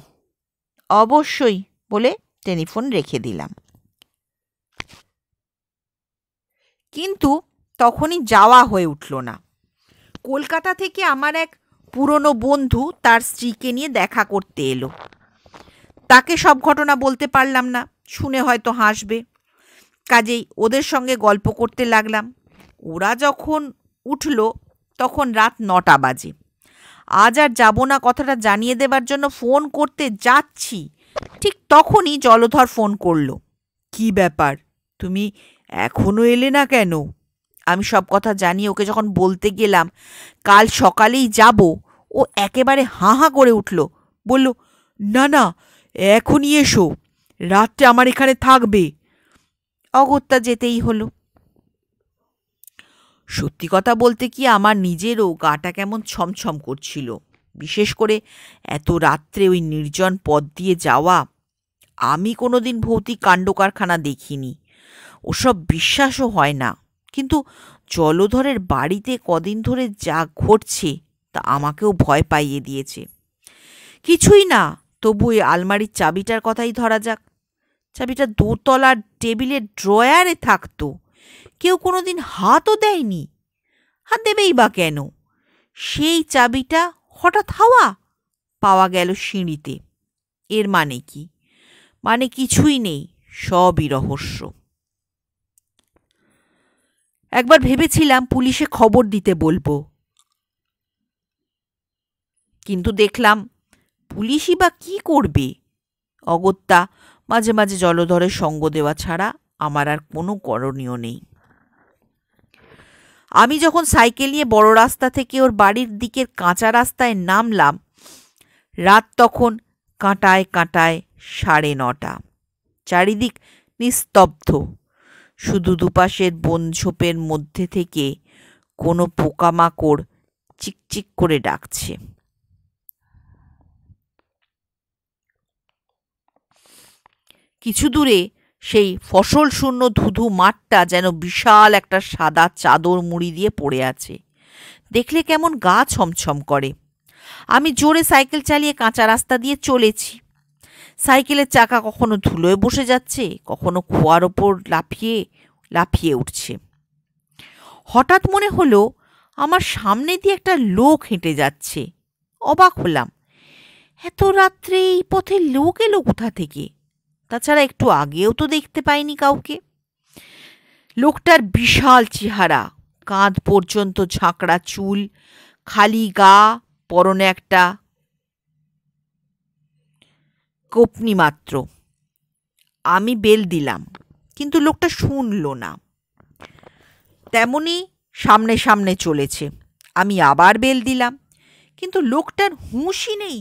অবশ্যই বলে টেলিফোন রেখে দিলাম কিন্তু তখনই যাওয়া হয়ে উঠল না কলকাতা থেকে আমার এক পুরনো বন্ধু তার স্ত্রীকে নিয়ে দেখা করতে এলো তাকে সব ঘটনা বলতে পারলাম না শুনে হয়তো হাসবে কাজেই ওদের সঙ্গে গল্প করতে লাগলাম ওরা যখন উঠল তখন রাত নটা বাজে আজ আর যাব না কথাটা জানিয়ে দেবার জন্য ফোন করতে যাচ্ছি ঠিক তখনই জলধর ফোন করল কি ব্যাপার তুমি এখনও এলে না কেন আমি সব কথা জানিয়ে ওকে যখন বলতে গেলাম কাল সকালেই যাব ও একেবারে হাঁ হাঁ করে উঠল বলল না না এখনই এসো রাত্রে আমার এখানে থাকবে অগত্যা যেতেই হলো সত্যি কথা বলতে কি আমার নিজেরও গাটা কেমন ছমছম করছিল বিশেষ করে এত রাত্রে ওই নির্জন পথ দিয়ে যাওয়া আমি কোনোদিন ভৌতিক কাণ্ড কারখানা দেখিনি ওসব বিশ্বাসও হয় না কিন্তু জলধরের বাড়িতে কদিন ধরে যা ঘটছে তা আমাকেও ভয় পাইয়ে দিয়েছে কিছুই না তবু এই আলমারির চাবিটার কথাই ধরা যাক চাবিটা দোতলার টেবিলের ড্রয়ারে থাকতো কেউ কোনো দিন হাতও দেয়নি হাত দেবেই বা কেন সেই চাবিটা হঠাৎ হাওয়া পাওয়া গেল সিঁড়িতে এর মানে কি মানে কিছুই নেই সবই রহস্য একবার ভেবেছিলাম পুলিশে খবর দিতে বলবো কিন্তু দেখলাম পুলিশই বা কি করবে অগত্যা মাঝে মাঝে জলধরের সঙ্গ দেওয়া ছাড়া আমার আর কোনো করণীয় নেই আমি যখন সাইকেল নিয়ে বড় রাস্তা থেকে ওর বাড়ির দিকের কাঁচা রাস্তায় নামলাম রাত তখন কাঁটায় কাঁটায় সাড়ে নটা চারিদিক নিস্তব্ধ শুধু দুপাশের বন ঝোপের মধ্যে থেকে কোনো পোকামাকড় চিকচিক করে ডাকছে কিছু দূরে সেই ফসল শূন্য ধুধু মাঠটা যেন বিশাল একটা সাদা চাদর মুড়ি দিয়ে পড়ে আছে দেখলে কেমন গা ছমছম করে আমি জোরে সাইকেল চালিয়ে কাঁচা রাস্তা দিয়ে চলেছি সাইকেলের চাকা কখনো ধুলোয় বসে যাচ্ছে কখনো খোয়ার ওপর লাফিয়ে লাফিয়ে উঠছে হঠাৎ মনে হলো আমার সামনে দিয়ে একটা লোক হেঁটে যাচ্ছে অবাক হলাম এত রাত্রে এই পথে লোক এলো কোথা থেকে তাছাড়া একটু আগেও তো দেখতে পাইনি কাউকে লোকটার বিশাল চেহারা কাঁধ পর্যন্ত ঝাঁকড়া চুল খালি গা পরনে একটা কোপনি মাত্র আমি বেল দিলাম কিন্তু লোকটা শুনল না তেমনি সামনে সামনে চলেছে আমি আবার বেল দিলাম কিন্তু লোকটার হুঁশই নেই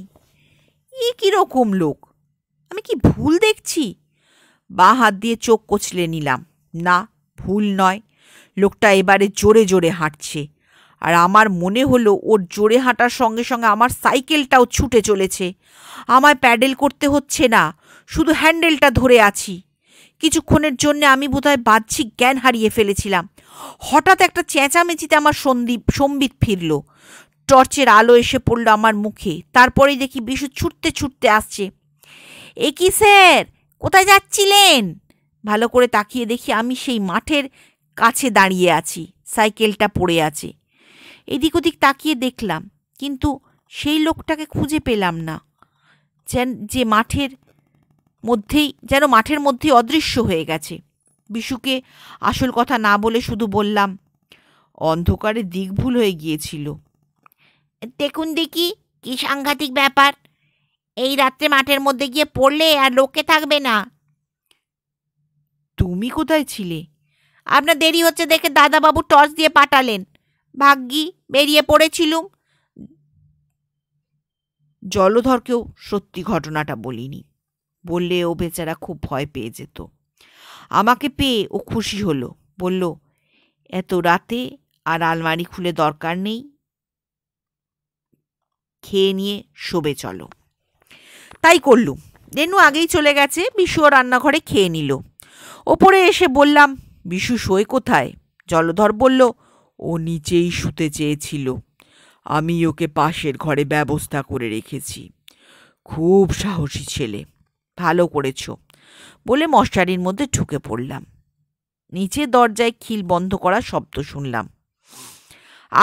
ই কীরকম লোক আমি কি ভুল দেখছি বা হাত দিয়ে চোখ কচলে নিলাম না ভুল নয় লোকটা এবারে জোরে জোরে হাঁটছে আর আমার মনে হলো ওর জোরে হাঁটার সঙ্গে সঙ্গে আমার সাইকেলটাও ছুটে চলেছে আমায় প্যাডেল করতে হচ্ছে না শুধু হ্যান্ডেলটা ধরে আছি কিছুক্ষণের জন্য আমি বোধহয় বাহ্যিক জ্ঞান হারিয়ে ফেলেছিলাম হঠাৎ একটা চেঁচামেচিতে আমার সন্দীপ সম্বিত ফিরল টর্চের আলো এসে পড়ল আমার মুখে তারপরেই দেখি বিশু ছুটতে ছুটতে আসছে এ কি স্যার কোথায় যাচ্ছিলেন ভালো করে তাকিয়ে দেখি আমি সেই মাঠের কাছে দাঁড়িয়ে আছি সাইকেলটা পড়ে আছে এদিক ওদিক তাকিয়ে দেখলাম কিন্তু সেই লোকটাকে খুঁজে পেলাম না যেন যে মাঠের মধ্যেই যেন মাঠের মধ্যেই অদৃশ্য হয়ে গেছে বিশুকে আসল কথা না বলে শুধু বললাম অন্ধকারে দিক ভুল হয়ে গিয়েছিল দেখুন দেখি কি সাংঘাতিক ব্যাপার এই রাত্রে মাঠের মধ্যে গিয়ে পড়লে আর লোকে থাকবে না তুমি কোথায় ছিলে আপনার দেরি হচ্ছে দেখে দাদাবাবু টর্চ দিয়ে পাঠালেন ভাগ্যি বেরিয়ে পড়েছিলুম জলধরকেও সত্যি ঘটনাটা বলিনি বললে ও বেচারা খুব ভয় পেয়ে যেত আমাকে পেয়ে ও খুশি হলো বলল এত রাতে আর আলমারি খুলে দরকার নেই খেয়ে নিয়ে শোবে চলো তাই করলুম রেনু আগেই চলে গেছে বিশু রান্নাঘরে খেয়ে নিল ওপরে এসে বললাম বিশু শোয় কোথায় জলধর বলল ও নিচেই শুতে চেয়েছিল আমি ওকে পাশের ঘরে ব্যবস্থা করে রেখেছি খুব সাহসী ছেলে ভালো করেছ বলে মশারির মধ্যে ঢুকে পড়লাম নিচে দরজায় খিল বন্ধ করা শব্দ শুনলাম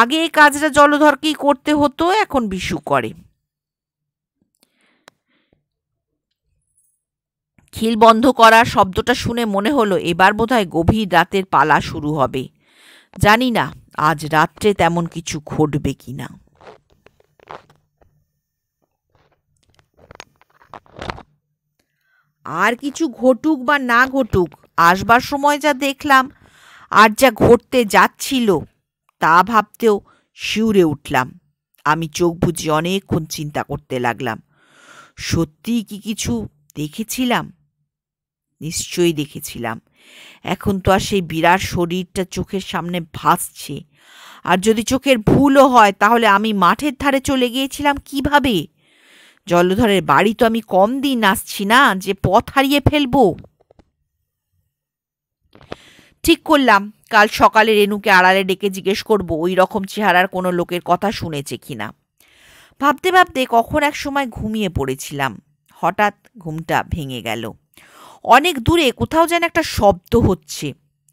আগে এই কাজটা জলধরকেই করতে হতো এখন বিশু করে খিল বন্ধ করার শব্দটা শুনে মনে হলো এবার বোধহয় গভীর রাতের পালা শুরু হবে জানি না আজ রাত্রে তেমন কিছু ঘটবে কি না আর কিছু ঘটুক বা না ঘটুক আসবার সময় যা দেখলাম আর যা ঘটতে যাচ্ছিল তা ভাবতেও শিউরে উঠলাম আমি চোখ বুঝি অনেকক্ষণ চিন্তা করতে লাগলাম সত্যিই কি কিছু দেখেছিলাম নিশ্চয়ই দেখেছিলাম এখন তো আর সেই বিরাট শরীরটা চোখের সামনে ভাসছে আর যদি চোখের ভুলও হয় তাহলে আমি মাঠের ধারে চলে গিয়েছিলাম কিভাবে জলধরের বাড়ি তো আমি কম দিন আসছি না যে পথ হারিয়ে ফেলবো ঠিক করলাম কাল সকালে রেনুকে আড়ালে ডেকে জিজ্ঞেস করব ওই রকম চেহারার কোনো লোকের কথা শুনেছে কিনা ভাবতে ভাবতে কখন এক সময় ঘুমিয়ে পড়েছিলাম হঠাৎ ঘুমটা ভেঙে গেল অনেক দূরে কোথাও যেন একটা শব্দ হচ্ছে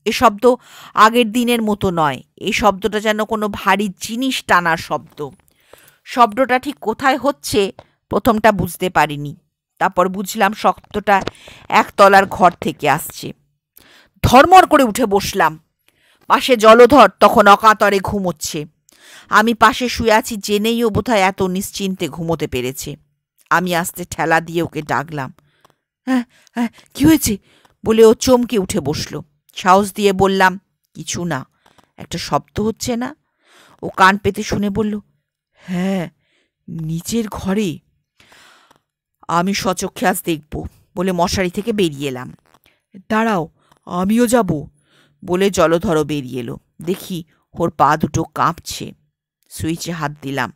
এ শব্দ আগের দিনের মতো নয় এই শব্দটা যেন কোনো ভারী জিনিস টানার শব্দ শব্দটা ঠিক কোথায় হচ্ছে প্রথমটা বুঝতে পারিনি তারপর বুঝলাম শব্দটা একতলার ঘর থেকে আসছে ধর্মর করে উঠে বসলাম পাশে জলধর তখন অকাতরে ঘুমোচ্ছে আমি পাশে শুয়ে আছি জেনেই ও বোধহয় এত নিশ্চিন্তে ঘুমোতে পেরেছে আমি আসতে ঠেলা দিয়ে ওকে ডাকলাম হ্যাঁ হ্যাঁ কী হয়েছে বলে ও চমকে উঠে বসল সাহস দিয়ে বললাম কিছু না একটা শব্দ হচ্ছে না ও কান পেতে শুনে বলল হ্যাঁ নিচের ঘরে আমি সচক্ষে আজ দেখব বলে মশারি থেকে বেরিয়ে এলাম দাঁড়াও আমিও যাব বলে জলধরও বেরিয়ে এলো দেখি ওর পা দুটো কাঁপছে সুইচে হাত দিলাম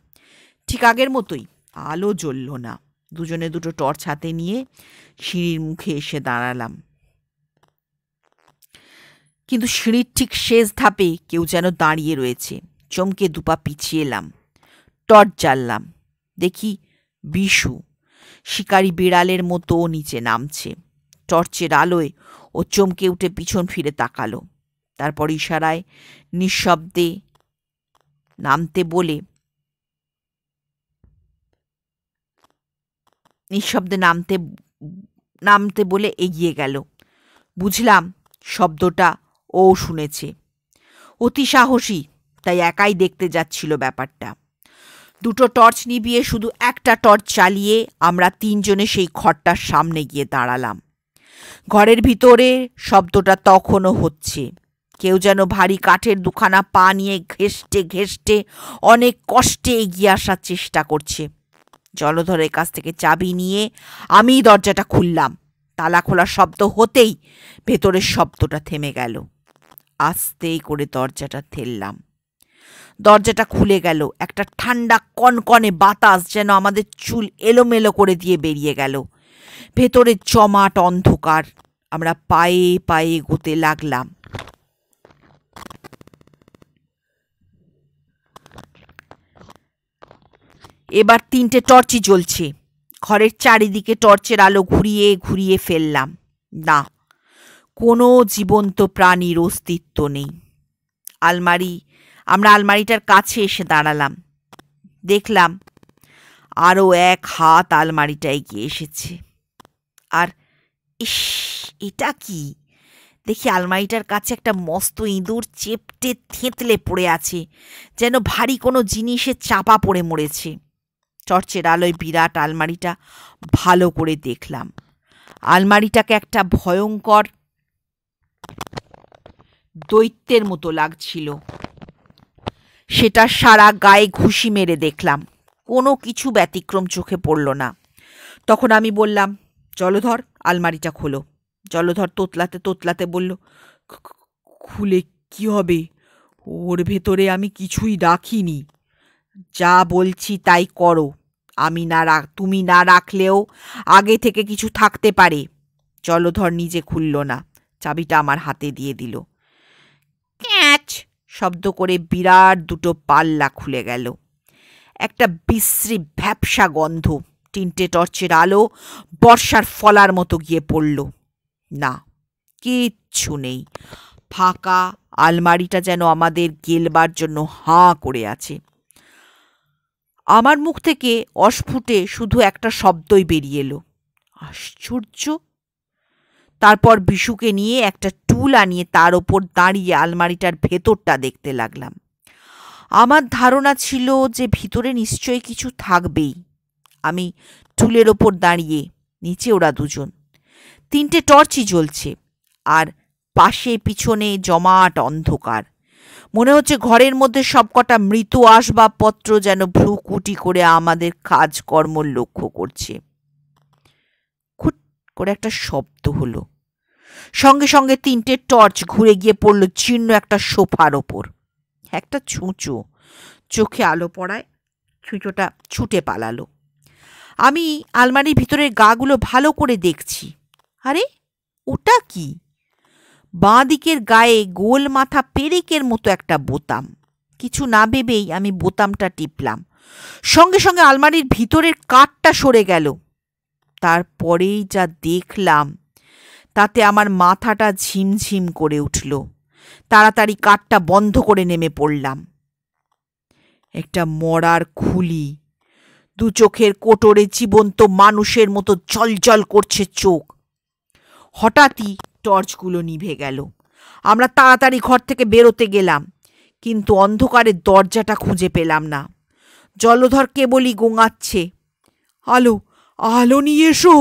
ঠিক আগের মতোই আলো জ্বলল না দুজনে দুটো টর্চ হাতে নিয়ে সিঁড়ির মুখে এসে দাঁড়ালাম কিন্তু সিঁড়ির ঠিক শেষ ধাপে কেউ যেন দাঁড়িয়ে রয়েছে চমকে দুপা পিছিয়ে এলাম টর্চ জ্বাললাম দেখি বিশু শিকারি বিড়ালের মতো নিচে নামছে টর্চের আলোয় ও চমকে উঠে পিছন ফিরে তাকালো তারপর ইশারায় নিঃশব্দে নামতে বলে নিঃশব্দে নামতে নামতে বলে এগিয়ে গেল বুঝলাম শব্দটা ও শুনেছে অতি সাহসী তাই একাই দেখতে যাচ্ছিল ব্যাপারটা দুটো টর্চ নিবিয়ে শুধু একটা টর্চ চালিয়ে আমরা তিনজনে সেই ঘরটার সামনে গিয়ে দাঁড়ালাম ঘরের ভিতরে শব্দটা তখনও হচ্ছে কেউ যেন ভারী কাঠের দুখানা পা নিয়ে ঘেষ্টে ঘেষ্টে অনেক কষ্টে এগিয়ে আসার চেষ্টা করছে জলধরের কাছ থেকে চাবি নিয়ে আমি দরজাটা খুললাম তালা খোলার শব্দ হতেই ভেতরের শব্দটা থেমে গেল আস্তেই করে দরজাটা ঠেললাম দরজাটা খুলে গেল একটা ঠান্ডা কনকনে বাতাস যেন আমাদের চুল এলোমেলো করে দিয়ে বেরিয়ে গেল ভেতরে জমাট অন্ধকার আমরা পায়ে পায়ে গোতে লাগলাম এবার তিনটে টর্চই জ্বলছে ঘরের চারিদিকে টর্চের আলো ঘুরিয়ে ঘুরিয়ে ফেললাম না কোনো জীবন্ত প্রাণীর অস্তিত্ব নেই আলমারি আমরা আলমারিটার কাছে এসে দাঁড়ালাম দেখলাম আরও এক হাত আলমারিটা এগিয়ে এসেছে আর ইস এটা কি দেখি আলমারিটার কাছে একটা মস্ত ইঁদুর চেপটে থেঁতলে পড়ে আছে যেন ভারী কোনো জিনিসে চাপা পড়ে মরেছে টর্চের আলোয় বিরাট আলমারিটা ভালো করে দেখলাম আলমারিটাকে একটা ভয়ঙ্কর দৈত্যের মতো লাগছিল সেটা সারা গায়ে ঘুষি মেরে দেখলাম কোনো কিছু ব্যতিক্রম চোখে পড়ল না তখন আমি বললাম জলধর আলমারিটা খোলো জলধর তোতলাতে তোতলাতে বলল খুলে কি হবে ওর ভেতরে আমি কিছুই রাখিনি যা বলছি তাই করো আমি না রাখ তুমি না রাখলেও আগে থেকে কিছু থাকতে পারে জলধর নিজে খুলল না চাবিটা আমার হাতে দিয়ে দিল ক্যাচ শব্দ করে বিরাট দুটো পাল্লা খুলে গেল একটা বিশ্রী ভ্যাবসা গন্ধ তিনটে টর্চের আলো বর্ষার ফলার মতো গিয়ে পড়ল না কিচ্ছু নেই ফাঁকা আলমারিটা যেন আমাদের গেলবার জন্য হাঁ করে আছে আমার মুখ থেকে অস্ফুটে শুধু একটা শব্দই বেরিয়ে এলো আশ্চর্য তারপর বিশুকে নিয়ে একটা টুল আনিয়ে তার ওপর দাঁড়িয়ে আলমারিটার ভেতরটা দেখতে লাগলাম আমার ধারণা ছিল যে ভিতরে নিশ্চয়ই কিছু থাকবেই আমি টুলের ওপর দাঁড়িয়ে নিচে ওরা দুজন তিনটে টর্চই জ্বলছে আর পাশে পিছনে জমাট অন্ধকার মনে হচ্ছে ঘরের মধ্যে সবকটা মৃত আসবাবপত্র যেন ভ্রুকুটি করে আমাদের কাজকর্ম লক্ষ্য করছে খুট করে একটা শব্দ হলো সঙ্গে সঙ্গে তিনটে টর্চ ঘুরে গিয়ে পড়ল চীর্ণ একটা সোফার ওপর একটা ছুঁচো চোখে আলো পড়ায় ছুঁচোটা ছুটে পালালো আমি আলমারির ভিতরের গাগুলো ভালো করে দেখছি আরে ওটা কি বাঁ দিকের গায়ে গোল মাথা পেরেকের মতো একটা বোতাম কিছু না ভেবেই আমি বোতামটা টিপলাম সঙ্গে সঙ্গে আলমারির ভিতরের কাঠটা সরে গেল তারপরেই যা দেখলাম তাতে আমার মাথাটা ঝিমঝিম করে উঠল তাড়াতাড়ি কাঠটা বন্ধ করে নেমে পড়লাম একটা মরার খুলি দু চোখের কোটরে জীবন্ত মানুষের মতো জল করছে চোখ হঠাৎই টর্চগুলো নিভে গেল আমরা তাড়াতাড়ি ঘর থেকে বেরোতে গেলাম কিন্তু অন্ধকারের দরজাটা খুঁজে পেলাম না জলধর কেবলই গোঙাচ্ছে আলো আলো নিয়ে এসো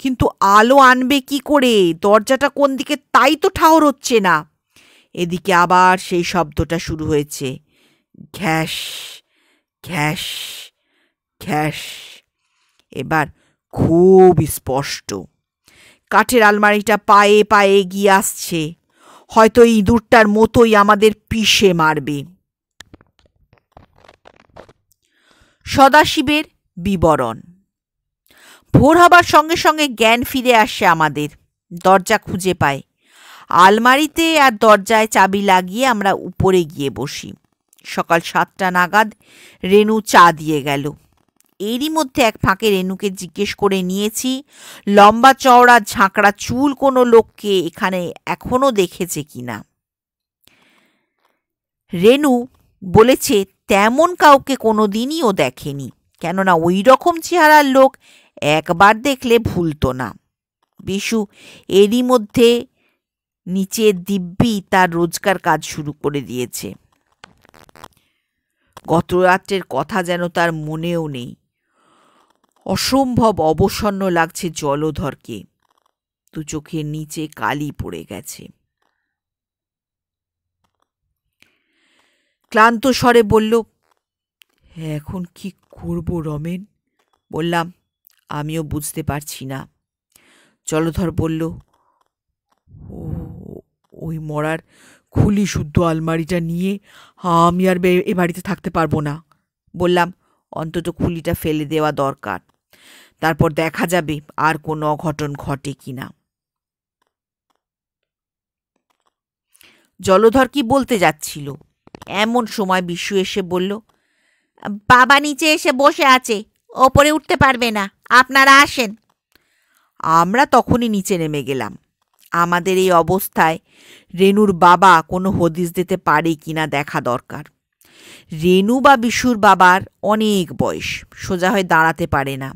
কিন্তু আলো আনবে কি করে দরজাটা কোন দিকে তাই তো ঠাওর হচ্ছে না এদিকে আবার সেই শব্দটা শুরু হয়েছে ঘ্যাস ঘ্যাস ঘ্যাস এবার খুব স্পষ্ট কাঠের আলমারিটা পায়ে পায়ে এগিয়ে আসছে হয়তো ইঁদুরটার মতোই আমাদের পিষে মারবে সদাশিবের বিবরণ ভোর হবার সঙ্গে সঙ্গে জ্ঞান ফিরে আসে আমাদের দরজা খুঁজে পায় আলমারিতে আর দরজায় চাবি লাগিয়ে আমরা উপরে গিয়ে বসি সকাল সাতটা নাগাদ রেনু চা দিয়ে গেল এরই মধ্যে এক ফাঁকে রেনুকে জিজ্ঞেস করে নিয়েছি লম্বা চওড়া ঝাঁকড়া চুল কোনো লোককে এখানে এখনও দেখেছে কিনা রেনু বলেছে তেমন কাউকে কোনো দিনই ও দেখেনি কেননা ওই রকম চেহারার লোক একবার দেখলে ভুলতো না বিশু এরই মধ্যে নিচে দিব্যি তার রোজকার কাজ শুরু করে দিয়েছে গতরাত্রের কথা যেন তার মনেও নেই অসম্ভব অবসন্ন লাগছে জলধরকে দু চোখের নিচে কালি পড়ে গেছে ক্লান্ত স্বরে বলল এখন কি করব রমেন বললাম আমিও বুঝতে পারছি না জলধর বলল ও ওই মরার খুলি শুদ্ধ আলমারিটা নিয়ে আমি আর এ বাড়িতে থাকতে পারবো না বললাম অন্তত খুলিটা ফেলে দেওয়া দরকার তারপর দেখা যাবে আর কোনো অঘটন ঘটে কি না জলধর কি বলতে যাচ্ছিল এমন সময় বিশু এসে বলল বাবা নিচে এসে বসে আছে ওপরে উঠতে পারবে না আপনারা আসেন আমরা তখনই নিচে নেমে গেলাম আমাদের এই অবস্থায় রেনুর বাবা কোনো হদিস দিতে পারে কি না দেখা দরকার রেনু বা বিশুর বাবার অনেক বয়স সোজা হয়ে দাঁড়াতে পারে না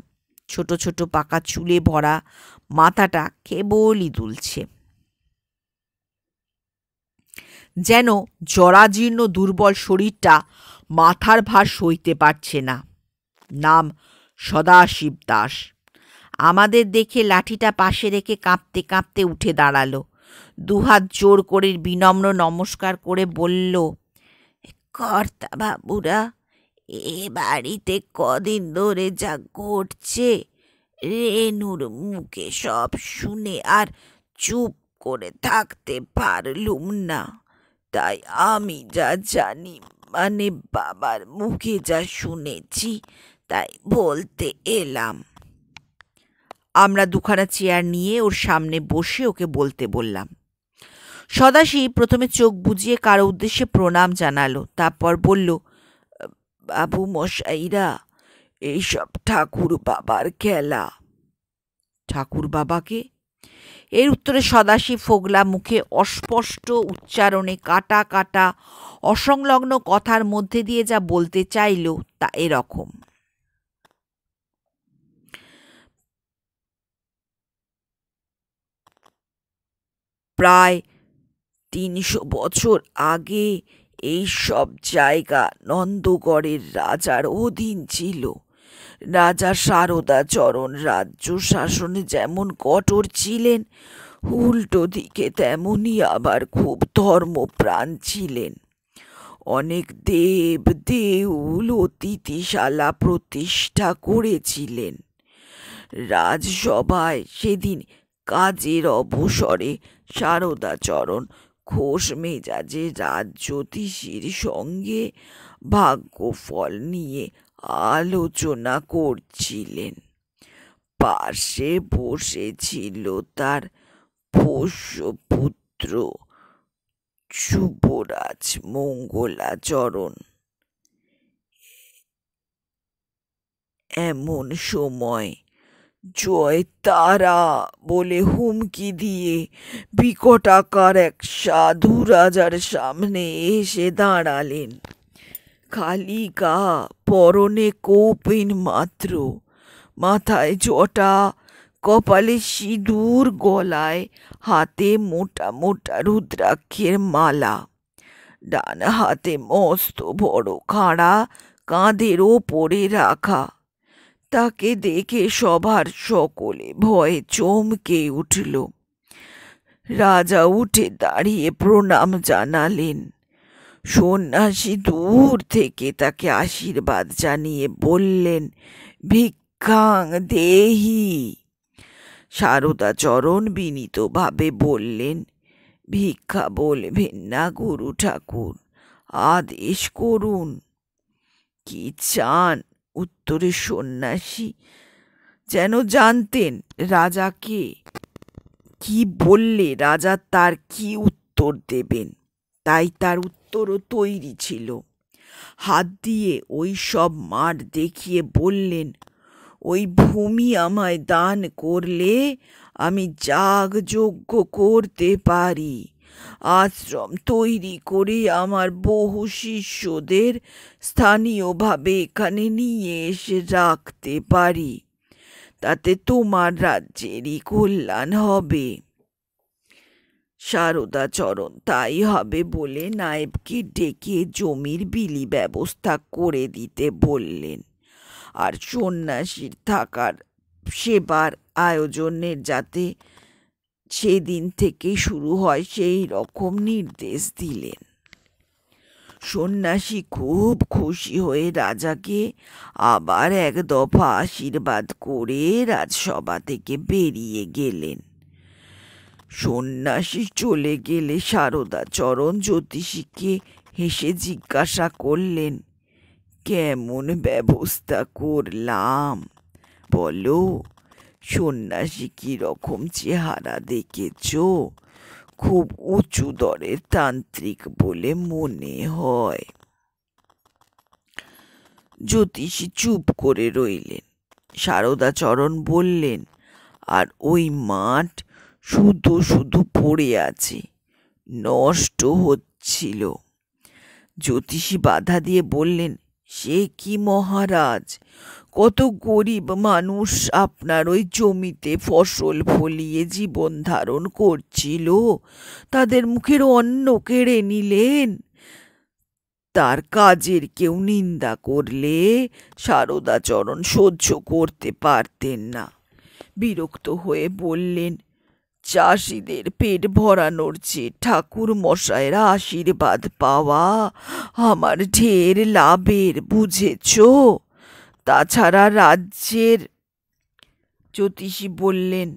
ছোট ছোট পাকা চুলে ভরা মাথাটা কেবলই দুলছে যেন জরাজীর্ণ দুর্বল শরীরটা মাথার ভার সইতে পারছে না নাম সদাশিব দাস আমাদের দেখে লাঠিটা পাশে রেখে কাঁপতে কাঁপতে উঠে দাঁড়ালো দুহাত জোর করে বিনম্র নমস্কার করে বলল কর্তা বাবুরা এ বাড়িতে কদিন ধরে যা ঘটছে রেনুর মুখে সব শুনে আর চুপ করে থাকতে পারলুম না তাই আমি যা জানি মানে বাবার মুখে যা শুনেছি তাই বলতে এলাম আমরা দুখানা চেয়ার নিয়ে ওর সামনে বসে ওকে বলতে বললাম সদাশি প্রথমে চোখ বুজিয়ে কারো উদ্দেশ্যে প্রণাম জানালো তারপর বলল বাবু মশাইরা এইসব ঠাকুর বাবার খেলা ঠাকুর বাবাকে এর উত্তরে সদাশিব ফোগলা মুখে অস্পষ্ট উচ্চারণে কাটা কাটা অসংলগ্ন কথার মধ্যে দিয়ে যা বলতে চাইল তা এরকম প্রায় তিনশো বছর আগে এই সব জায়গা নন্দগড়ের রাজার অধীন ছিল রাজা চরণ রাজ্য শাসনে যেমন কঠোর ছিলেন উল্টো দিকে তেমনই আবার খুব ধর্মপ্রাণ ছিলেন অনেক দেব দেউল অতিথিশালা প্রতিষ্ঠা করেছিলেন রাজসভায় সেদিন কাজের অবসরে সারদাচরণ খোস মেজাজে রাত জ্যোতিষীর সঙ্গে ফল নিয়ে আলোচনা করছিলেন পাশে বসেছিল তার পুত্র যুবরাজ মঙ্গলাচরণ এমন সময় জয় তারা বলে হুমকি দিয়ে বিকটাকার এক সাধু রাজার সামনে এসে দাঁড়ালেন খালি গা পরনে কৌপিন মাত্র মাথায় জটা কপালে সিঁদুর গলায় হাতে মোটা মোটা রুদ্রাক্ষের মালা ডান হাতে মস্ত বড় খাঁড়া কাঁধের ওপরে রাখা তাকে দেখে সবার সকলে ভয়ে চমকে উঠল রাজা উঠে দাঁড়িয়ে প্রণাম জানালেন সন্ন্যাসী দূর থেকে তাকে আশীর্বাদ জানিয়ে বললেন ভিক্ষাং দেহি সারদাচরণ বিনীতভাবে বললেন ভিক্ষা বলবেন না গুরু ঠাকুর আদেশ করুন কি চান উত্তরে সন্ন্যাসী যেন জানতেন রাজাকে কি বললে রাজা তার কি উত্তর দেবেন তাই তার উত্তরও তৈরি ছিল হাত দিয়ে ওই সব মাঠ দেখিয়ে বললেন ওই ভূমি আমায় দান করলে আমি যাগযজ্ঞ করতে পারি আশ্রম তৈরি করে আমার বহু শিষ্যদের স্থানীয়ভাবে এখানে নিয়ে এসে রাখতে পারি তাতে তোমার রাজ্যেরই কল্যাণ হবে চরণ তাই হবে বলে নায়েবকে ডেকে জমির বিলি ব্যবস্থা করে দিতে বললেন আর সন্ন্যাসীর থাকার সেবার আয়োজনের যাতে সেদিন থেকে শুরু হয় সেই রকম নির্দেশ দিলেন সন্ন্যাসী খুব খুশি হয়ে রাজাকে আবার এক দফা আশীর্বাদ করে রাজসভা থেকে বেরিয়ে গেলেন সন্ন্যাসী চলে গেলে সারদা চরণ জ্যোতিষীকে হেসে জিজ্ঞাসা করলেন কেমন ব্যবস্থা করলাম বলো সন্ন্যাসী কীরকম চেহারা দেখেছ খুব উঁচু দরের তান্ত্রিক বলে মনে হয় জ্যোতিষী চুপ করে রইলেন চরণ বললেন আর ওই মাঠ শুধু শুধু পড়ে আছে নষ্ট হচ্ছিল জ্যোতিষী বাধা দিয়ে বললেন সে কি মহারাজ কত গরিব মানুষ আপনার ওই জমিতে ফসল ফলিয়ে জীবন ধারণ করছিল তাদের মুখের অন্ন কেড়ে নিলেন তার কাজের কেউ নিন্দা করলে শারদাচরণ সহ্য করতে পারতেন না বিরক্ত হয়ে বললেন চাষিদের পেট ভরানোর চেয়ে ঠাকুর মশায়ের আশীর্বাদ পাওয়া আমার ঢের লাভের বুঝেছো তাছাড়া রাজ্যের জ্যোতিষী বললেন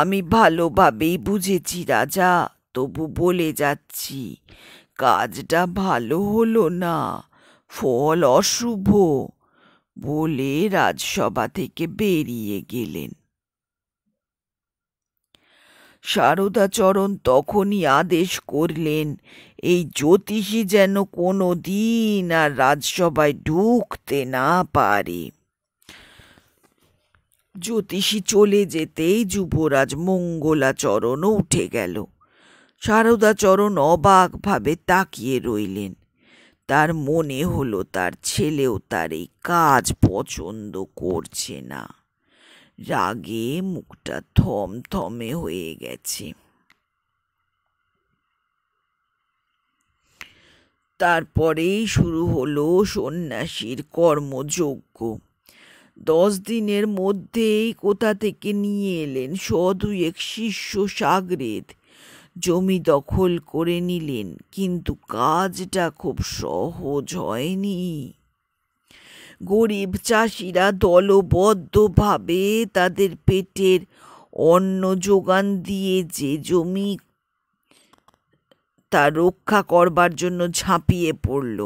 আমি ভালোভাবেই বুঝেছি রাজা তবু বলে যাচ্ছি কাজটা ভালো হলো না ফল অশুভ বলে রাজসভা থেকে বেরিয়ে গেলেন শারদাচরণ তখনই আদেশ করলেন এই জ্যোতিষী যেন কোনো দিন আর রাজসভায় ঢুকতে না পারে জ্যোতিষী চলে যেতেই যুবরাজ মঙ্গলাচরণও উঠে গেল শারদাচরণ অবাকভাবে তাকিয়ে রইলেন তার মনে হলো তার ছেলেও তার এই কাজ পছন্দ করছে না রাগে মুখটা থমথমে হয়ে গেছে তারপরেই শুরু হলো সন্ন্যাসীর কর্মযজ্ঞ দশ দিনের মধ্যেই কোথা থেকে নিয়ে এলেন এক শিষ্য সাগরেদ জমি দখল করে নিলেন কিন্তু কাজটা খুব সহজ হয়নি গরিব চাষিরা দলবদ্ধভাবে তাদের পেটের অন্ন যোগান দিয়ে যে জমি তা রক্ষা করবার জন্য ঝাঁপিয়ে পড়ল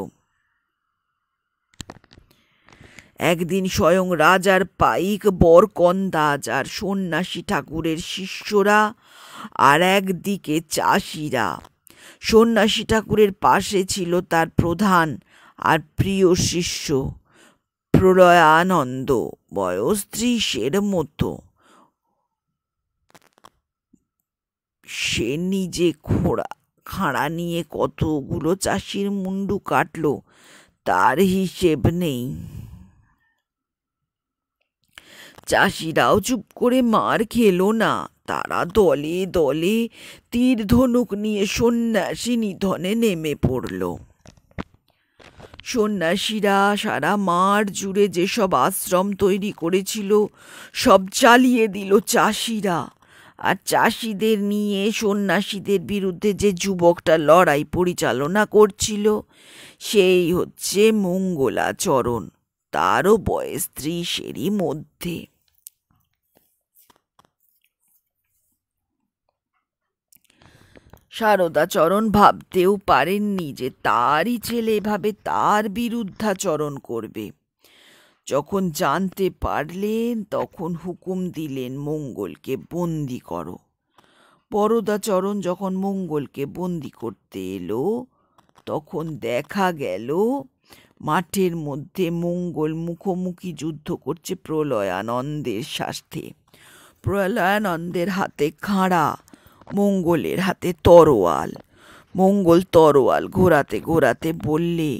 একদিন স্বয়ং রাজার পাইক বরকন্দাজ আর সন্ন্যাসী ঠাকুরের শিষ্যরা আর একদিকে চাষিরা সন্ন্যাসী ঠাকুরের পাশে ছিল তার প্রধান আর প্রিয় শিষ্য প্রলয়ানন্দ বয়স ত্রিশের মতো সে নিজে খোড়া খাঁড়া নিয়ে কতগুলো চাষির মুন্ডু কাটল তার হিসেব নেই চাষিরাও চুপ করে মার খেলো না তারা দলে দলে তীর ধনুক নিয়ে সন্ন্যাসী নিধনে নেমে পড়ল সন্ন্যাসীরা সারা মার জুড়ে যেসব আশ্রম তৈরি করেছিল সব চালিয়ে দিল চাষিরা আর চাষিদের নিয়ে সন্ন্যাসীদের বিরুদ্ধে যে যুবকটা লড়াই পরিচালনা করছিল সেই হচ্ছে মঙ্গলাচরণ তারও বয়স ত্রিশেরই মধ্যে শারদাচরণ ভাবতেও পারেননি যে তারই ছেলে এভাবে তার বিরুদ্ধাচরণ করবে যখন জানতে পারলেন তখন হুকুম দিলেন মঙ্গলকে বন্দি করো বরদাচরণ যখন মঙ্গলকে বন্দি করতে এলো তখন দেখা গেল মাঠের মধ্যে মঙ্গল মুখোমুখি যুদ্ধ করছে প্রলয়ানন্দের স্বাস্থ্যে প্রলয়ানন্দের হাতে খাঁড়া মঙ্গলের হাতে তরোয়াল মঙ্গল তরোয়াল ঘোরাতে ঘোরাতে বললে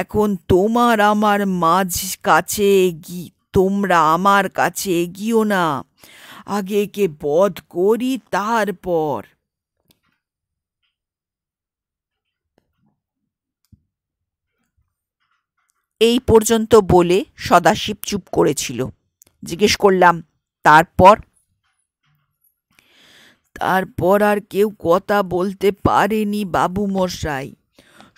এখন তোমার আমার মাঝ কাছে এগি তোমরা আমার কাছে এগিও না আগে কে বধ করি তারপর এই পর্যন্ত বলে সদাশিব চুপ করেছিল জিজ্ঞেস করলাম তারপর তারপর আর কেউ কথা বলতে পারেনি বাবু মশাই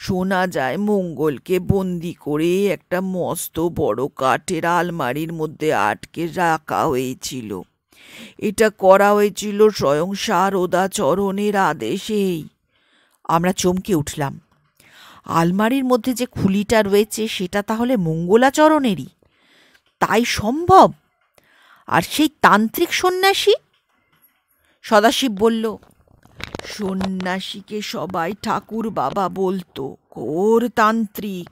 শোনা যায় মঙ্গলকে বন্দি করে একটা মস্ত বড় কাঠের আলমারির মধ্যে আটকে রাখা হয়েছিল এটা করা হয়েছিল স্বয়ং সারদা চরণের আদেশেই আমরা চমকে উঠলাম আলমারির মধ্যে যে খুলিটা রয়েছে সেটা তাহলে মঙ্গলাচরণেরই তাই সম্ভব আর সেই তান্ত্রিক সন্ন্যাসী সদাশিব বলল সন্ন্যাসীকে সবাই ঠাকুর বাবা বলতো ঘোর তান্ত্রিক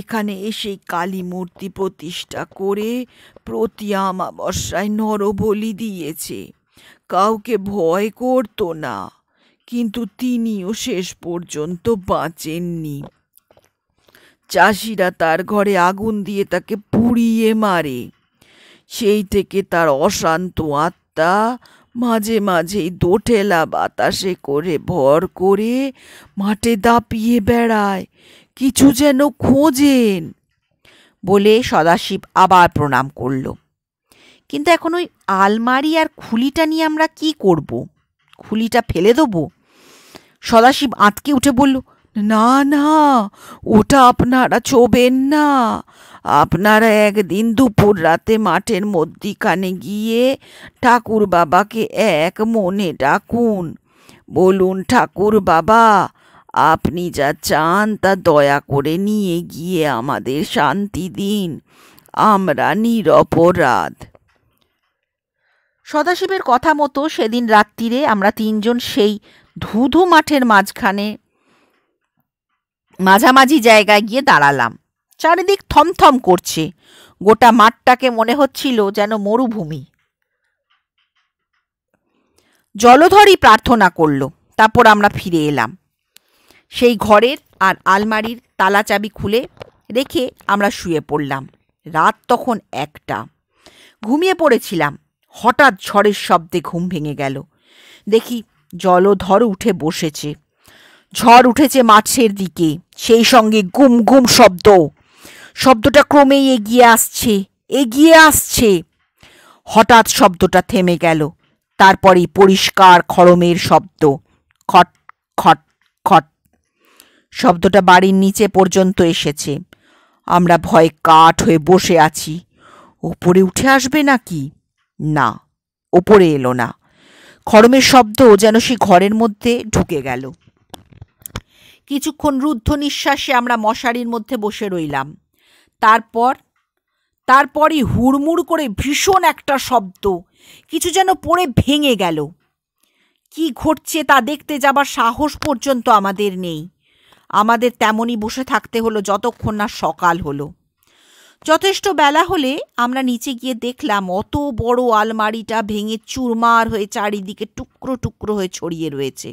এখানে এসে কালী মূর্তি প্রতিষ্ঠা করে প্রতি আমাবস্যায় নরবলি দিয়েছে কাউকে ভয় করত না কিন্তু তিনিও শেষ পর্যন্ত বাঁচেননি চাষিরা তার ঘরে আগুন দিয়ে তাকে পুড়িয়ে মারে সেই থেকে তার অশান্ত আত্মা মাঝে মাঝেই দোঠেলা বাতাসে করে ভর করে মাঠে দাপিয়ে বেড়ায় কিছু যেন খোঁজেন বলে সদাশিব আবার প্রণাম করল কিন্তু এখন ওই আলমারি আর খুলিটা নিয়ে আমরা কি করব খুলিটা ফেলে দেবো সদাশিব আঁতকে উঠে বলল না না ওটা আপনারা ছোবেন না আপনারা একদিন দুপুর রাতে মাঠের মধ্যিখানে গিয়ে ঠাকুর বাবাকে এক মনে ডাকুন বলুন ঠাকুর বাবা আপনি যা চান তা দয়া করে নিয়ে গিয়ে আমাদের শান্তি দিন আমরা নিরপরাধ সদাশিবের কথা মতো সেদিন রাত্রিরে আমরা তিনজন সেই ধুধু মাঠের মাঝখানে মাঝামাঝি জায়গায় গিয়ে দাঁড়ালাম চারিদিক থমথম করছে গোটা মাঠটাকে মনে হচ্ছিল যেন মরুভূমি জলধরই প্রার্থনা করল তারপর আমরা ফিরে এলাম সেই ঘরের আর আলমারির তালা চাবি খুলে রেখে আমরা শুয়ে পড়লাম রাত তখন একটা ঘুমিয়ে পড়েছিলাম হঠাৎ ঝড়ের শব্দে ঘুম ভেঙে গেল দেখি জলধর উঠে বসেছে ঝড় উঠেছে মাছের দিকে সেই সঙ্গে গুম গুম শব্দ শব্দটা ক্রমেই এগিয়ে আসছে এগিয়ে আসছে হঠাৎ শব্দটা থেমে গেল তারপরেই পরিষ্কার খড়মের শব্দ খট খট খট শব্দটা বাড়ির নিচে পর্যন্ত এসেছে আমরা ভয় কাঠ হয়ে বসে আছি ওপরে উঠে আসবে নাকি না ওপরে এলো না খড়মের শব্দ যেন সে ঘরের মধ্যে ঢুকে গেল কিছুক্ষণ রুদ্ধ নিঃশ্বাসে আমরা মশারির মধ্যে বসে রইলাম তারপর তারপরই হুড়মুড় করে ভীষণ একটা শব্দ কিছু যেন পড়ে ভেঙে গেল কি ঘটছে তা দেখতে যাবার সাহস পর্যন্ত আমাদের নেই আমাদের তেমনই বসে থাকতে হলো যতক্ষণ না সকাল হলো যথেষ্ট বেলা হলে আমরা নিচে গিয়ে দেখলাম অত বড় আলমারিটা ভেঙে চুরমার হয়ে চারিদিকে টুকরো টুকরো হয়ে ছড়িয়ে রয়েছে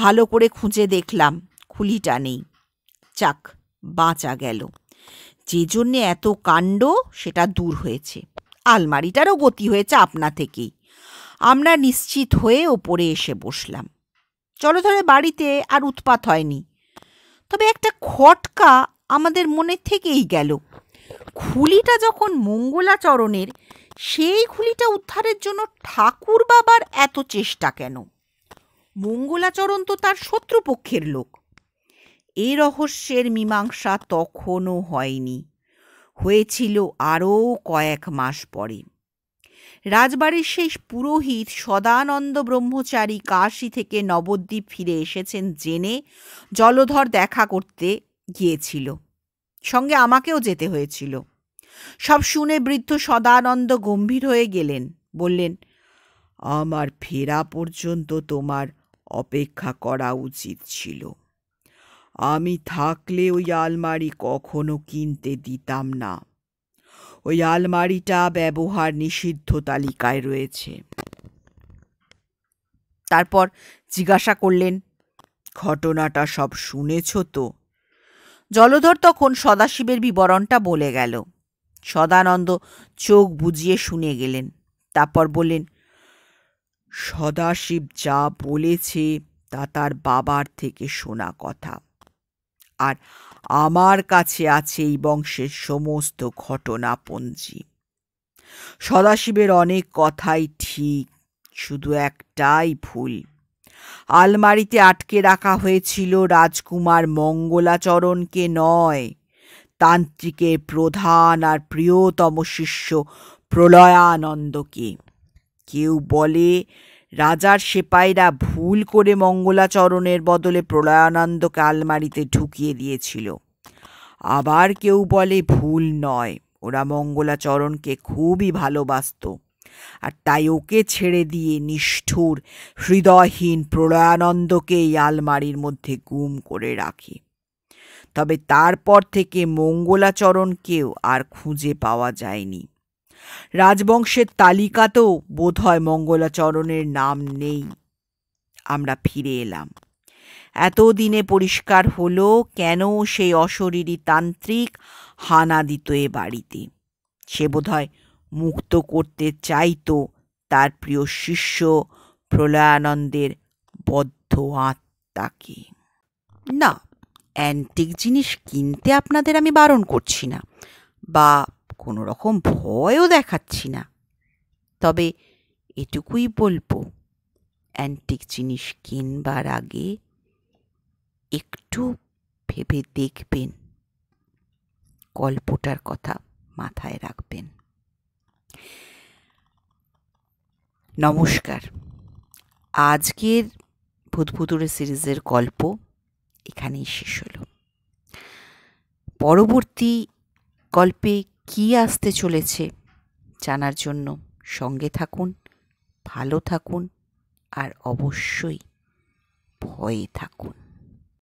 ভালো করে খুঁজে দেখলাম খুলিটা নেই চাক বাঁচা গেল যে জন্যে এত কাণ্ড সেটা দূর হয়েছে আলমারিটারও গতি হয়েছে আপনা থেকেই আমরা নিশ্চিত হয়ে ওপরে এসে বসলাম চলো ধরে বাড়িতে আর উৎপাত হয়নি তবে একটা খটকা আমাদের মনে থেকেই গেল খুলিটা যখন মঙ্গলাচরণের সেই খুলিটা উদ্ধারের জন্য ঠাকুর বাবার এত চেষ্টা কেন মঙ্গলাচরণ তো তার শত্রুপক্ষের লোক এ রহস্যের মীমাংসা তখনও হয়নি হয়েছিল আরও কয়েক মাস পরে রাজবাড়ির শেষ পুরোহিত সদানন্দ ব্রহ্মচারী কাশি থেকে নবদ্বীপ ফিরে এসেছেন জেনে জলধর দেখা করতে গিয়েছিল সঙ্গে আমাকেও যেতে হয়েছিল সব শুনে বৃদ্ধ সদানন্দ গম্ভীর হয়ে গেলেন বললেন আমার ফেরা পর্যন্ত তোমার অপেক্ষা করা উচিত ছিল আমি থাকলে ওই আলমারি কখনো কিনতে দিতাম না ওই আলমারিটা ব্যবহার নিষিদ্ধ তালিকায় রয়েছে তারপর জিজ্ঞাসা করলেন ঘটনাটা সব শুনেছ তো জলধর তখন সদাশিবের বিবরণটা বলে গেল সদানন্দ চোখ বুজিয়ে শুনে গেলেন তারপর বললেন সদাশিব যা বলেছে তা তার বাবার থেকে শোনা কথা আর আমার কাছে আছে এই বংশের সমস্ত ঘটনাপঞ্জি সদাশিবের অনেক কথাই ঠিক শুধু একটাই ভুল আলমারিতে আটকে রাখা হয়েছিল রাজকুমার মঙ্গলাচরণকে নয় তান্ত্রিকের প্রধান আর প্রিয়তম শিষ্য প্রলয়ানন্দকে কেউ বলে রাজার সেপাইরা ভুল করে মঙ্গলাচরণের বদলে প্রলয়ানন্দকে আলমারিতে ঢুকিয়ে দিয়েছিল আবার কেউ বলে ভুল নয় ওরা মঙ্গলাচরণকে খুবই ভালোবাসত আর তাই ওকে ছেড়ে দিয়ে নিষ্ঠুর হৃদয়হীন প্রলয়ানন্দকে এই আলমারির মধ্যে গুম করে রাখে তবে তারপর থেকে মঙ্গলাচরণকেও আর খুঁজে পাওয়া যায়নি রাজবংশের তালিকাতেও হয় মঙ্গলাচরণের নাম নেই আমরা ফিরে এলাম এতদিনে পরিষ্কার হলো কেন সেই অশরীরী তান্ত্রিক হানা দিত এ বাড়িতে সে বোধহয় মুক্ত করতে চাইতো তার প্রিয় শিষ্য প্রলয়ানন্দের বদ্ধ আত্মাকে না অ্যান্টিক জিনিস কিনতে আপনাদের আমি বারণ করছি না বা কোনো রকম ভয়ও দেখাচ্ছি না তবে এটুকুই বলবো অ্যান্টিক জিনিস কিনবার আগে একটু ভেবে দেখবেন গল্পটার কথা মাথায় রাখবেন নমস্কার আজকের ভূতভুতুরে সিরিজের গল্প এখানেই শেষ হলো পরবর্তী গল্পে কি আসতে চলেছে জানার জন্য সঙ্গে থাকুন ভালো থাকুন আর অবশ্যই ভয়ে থাকুন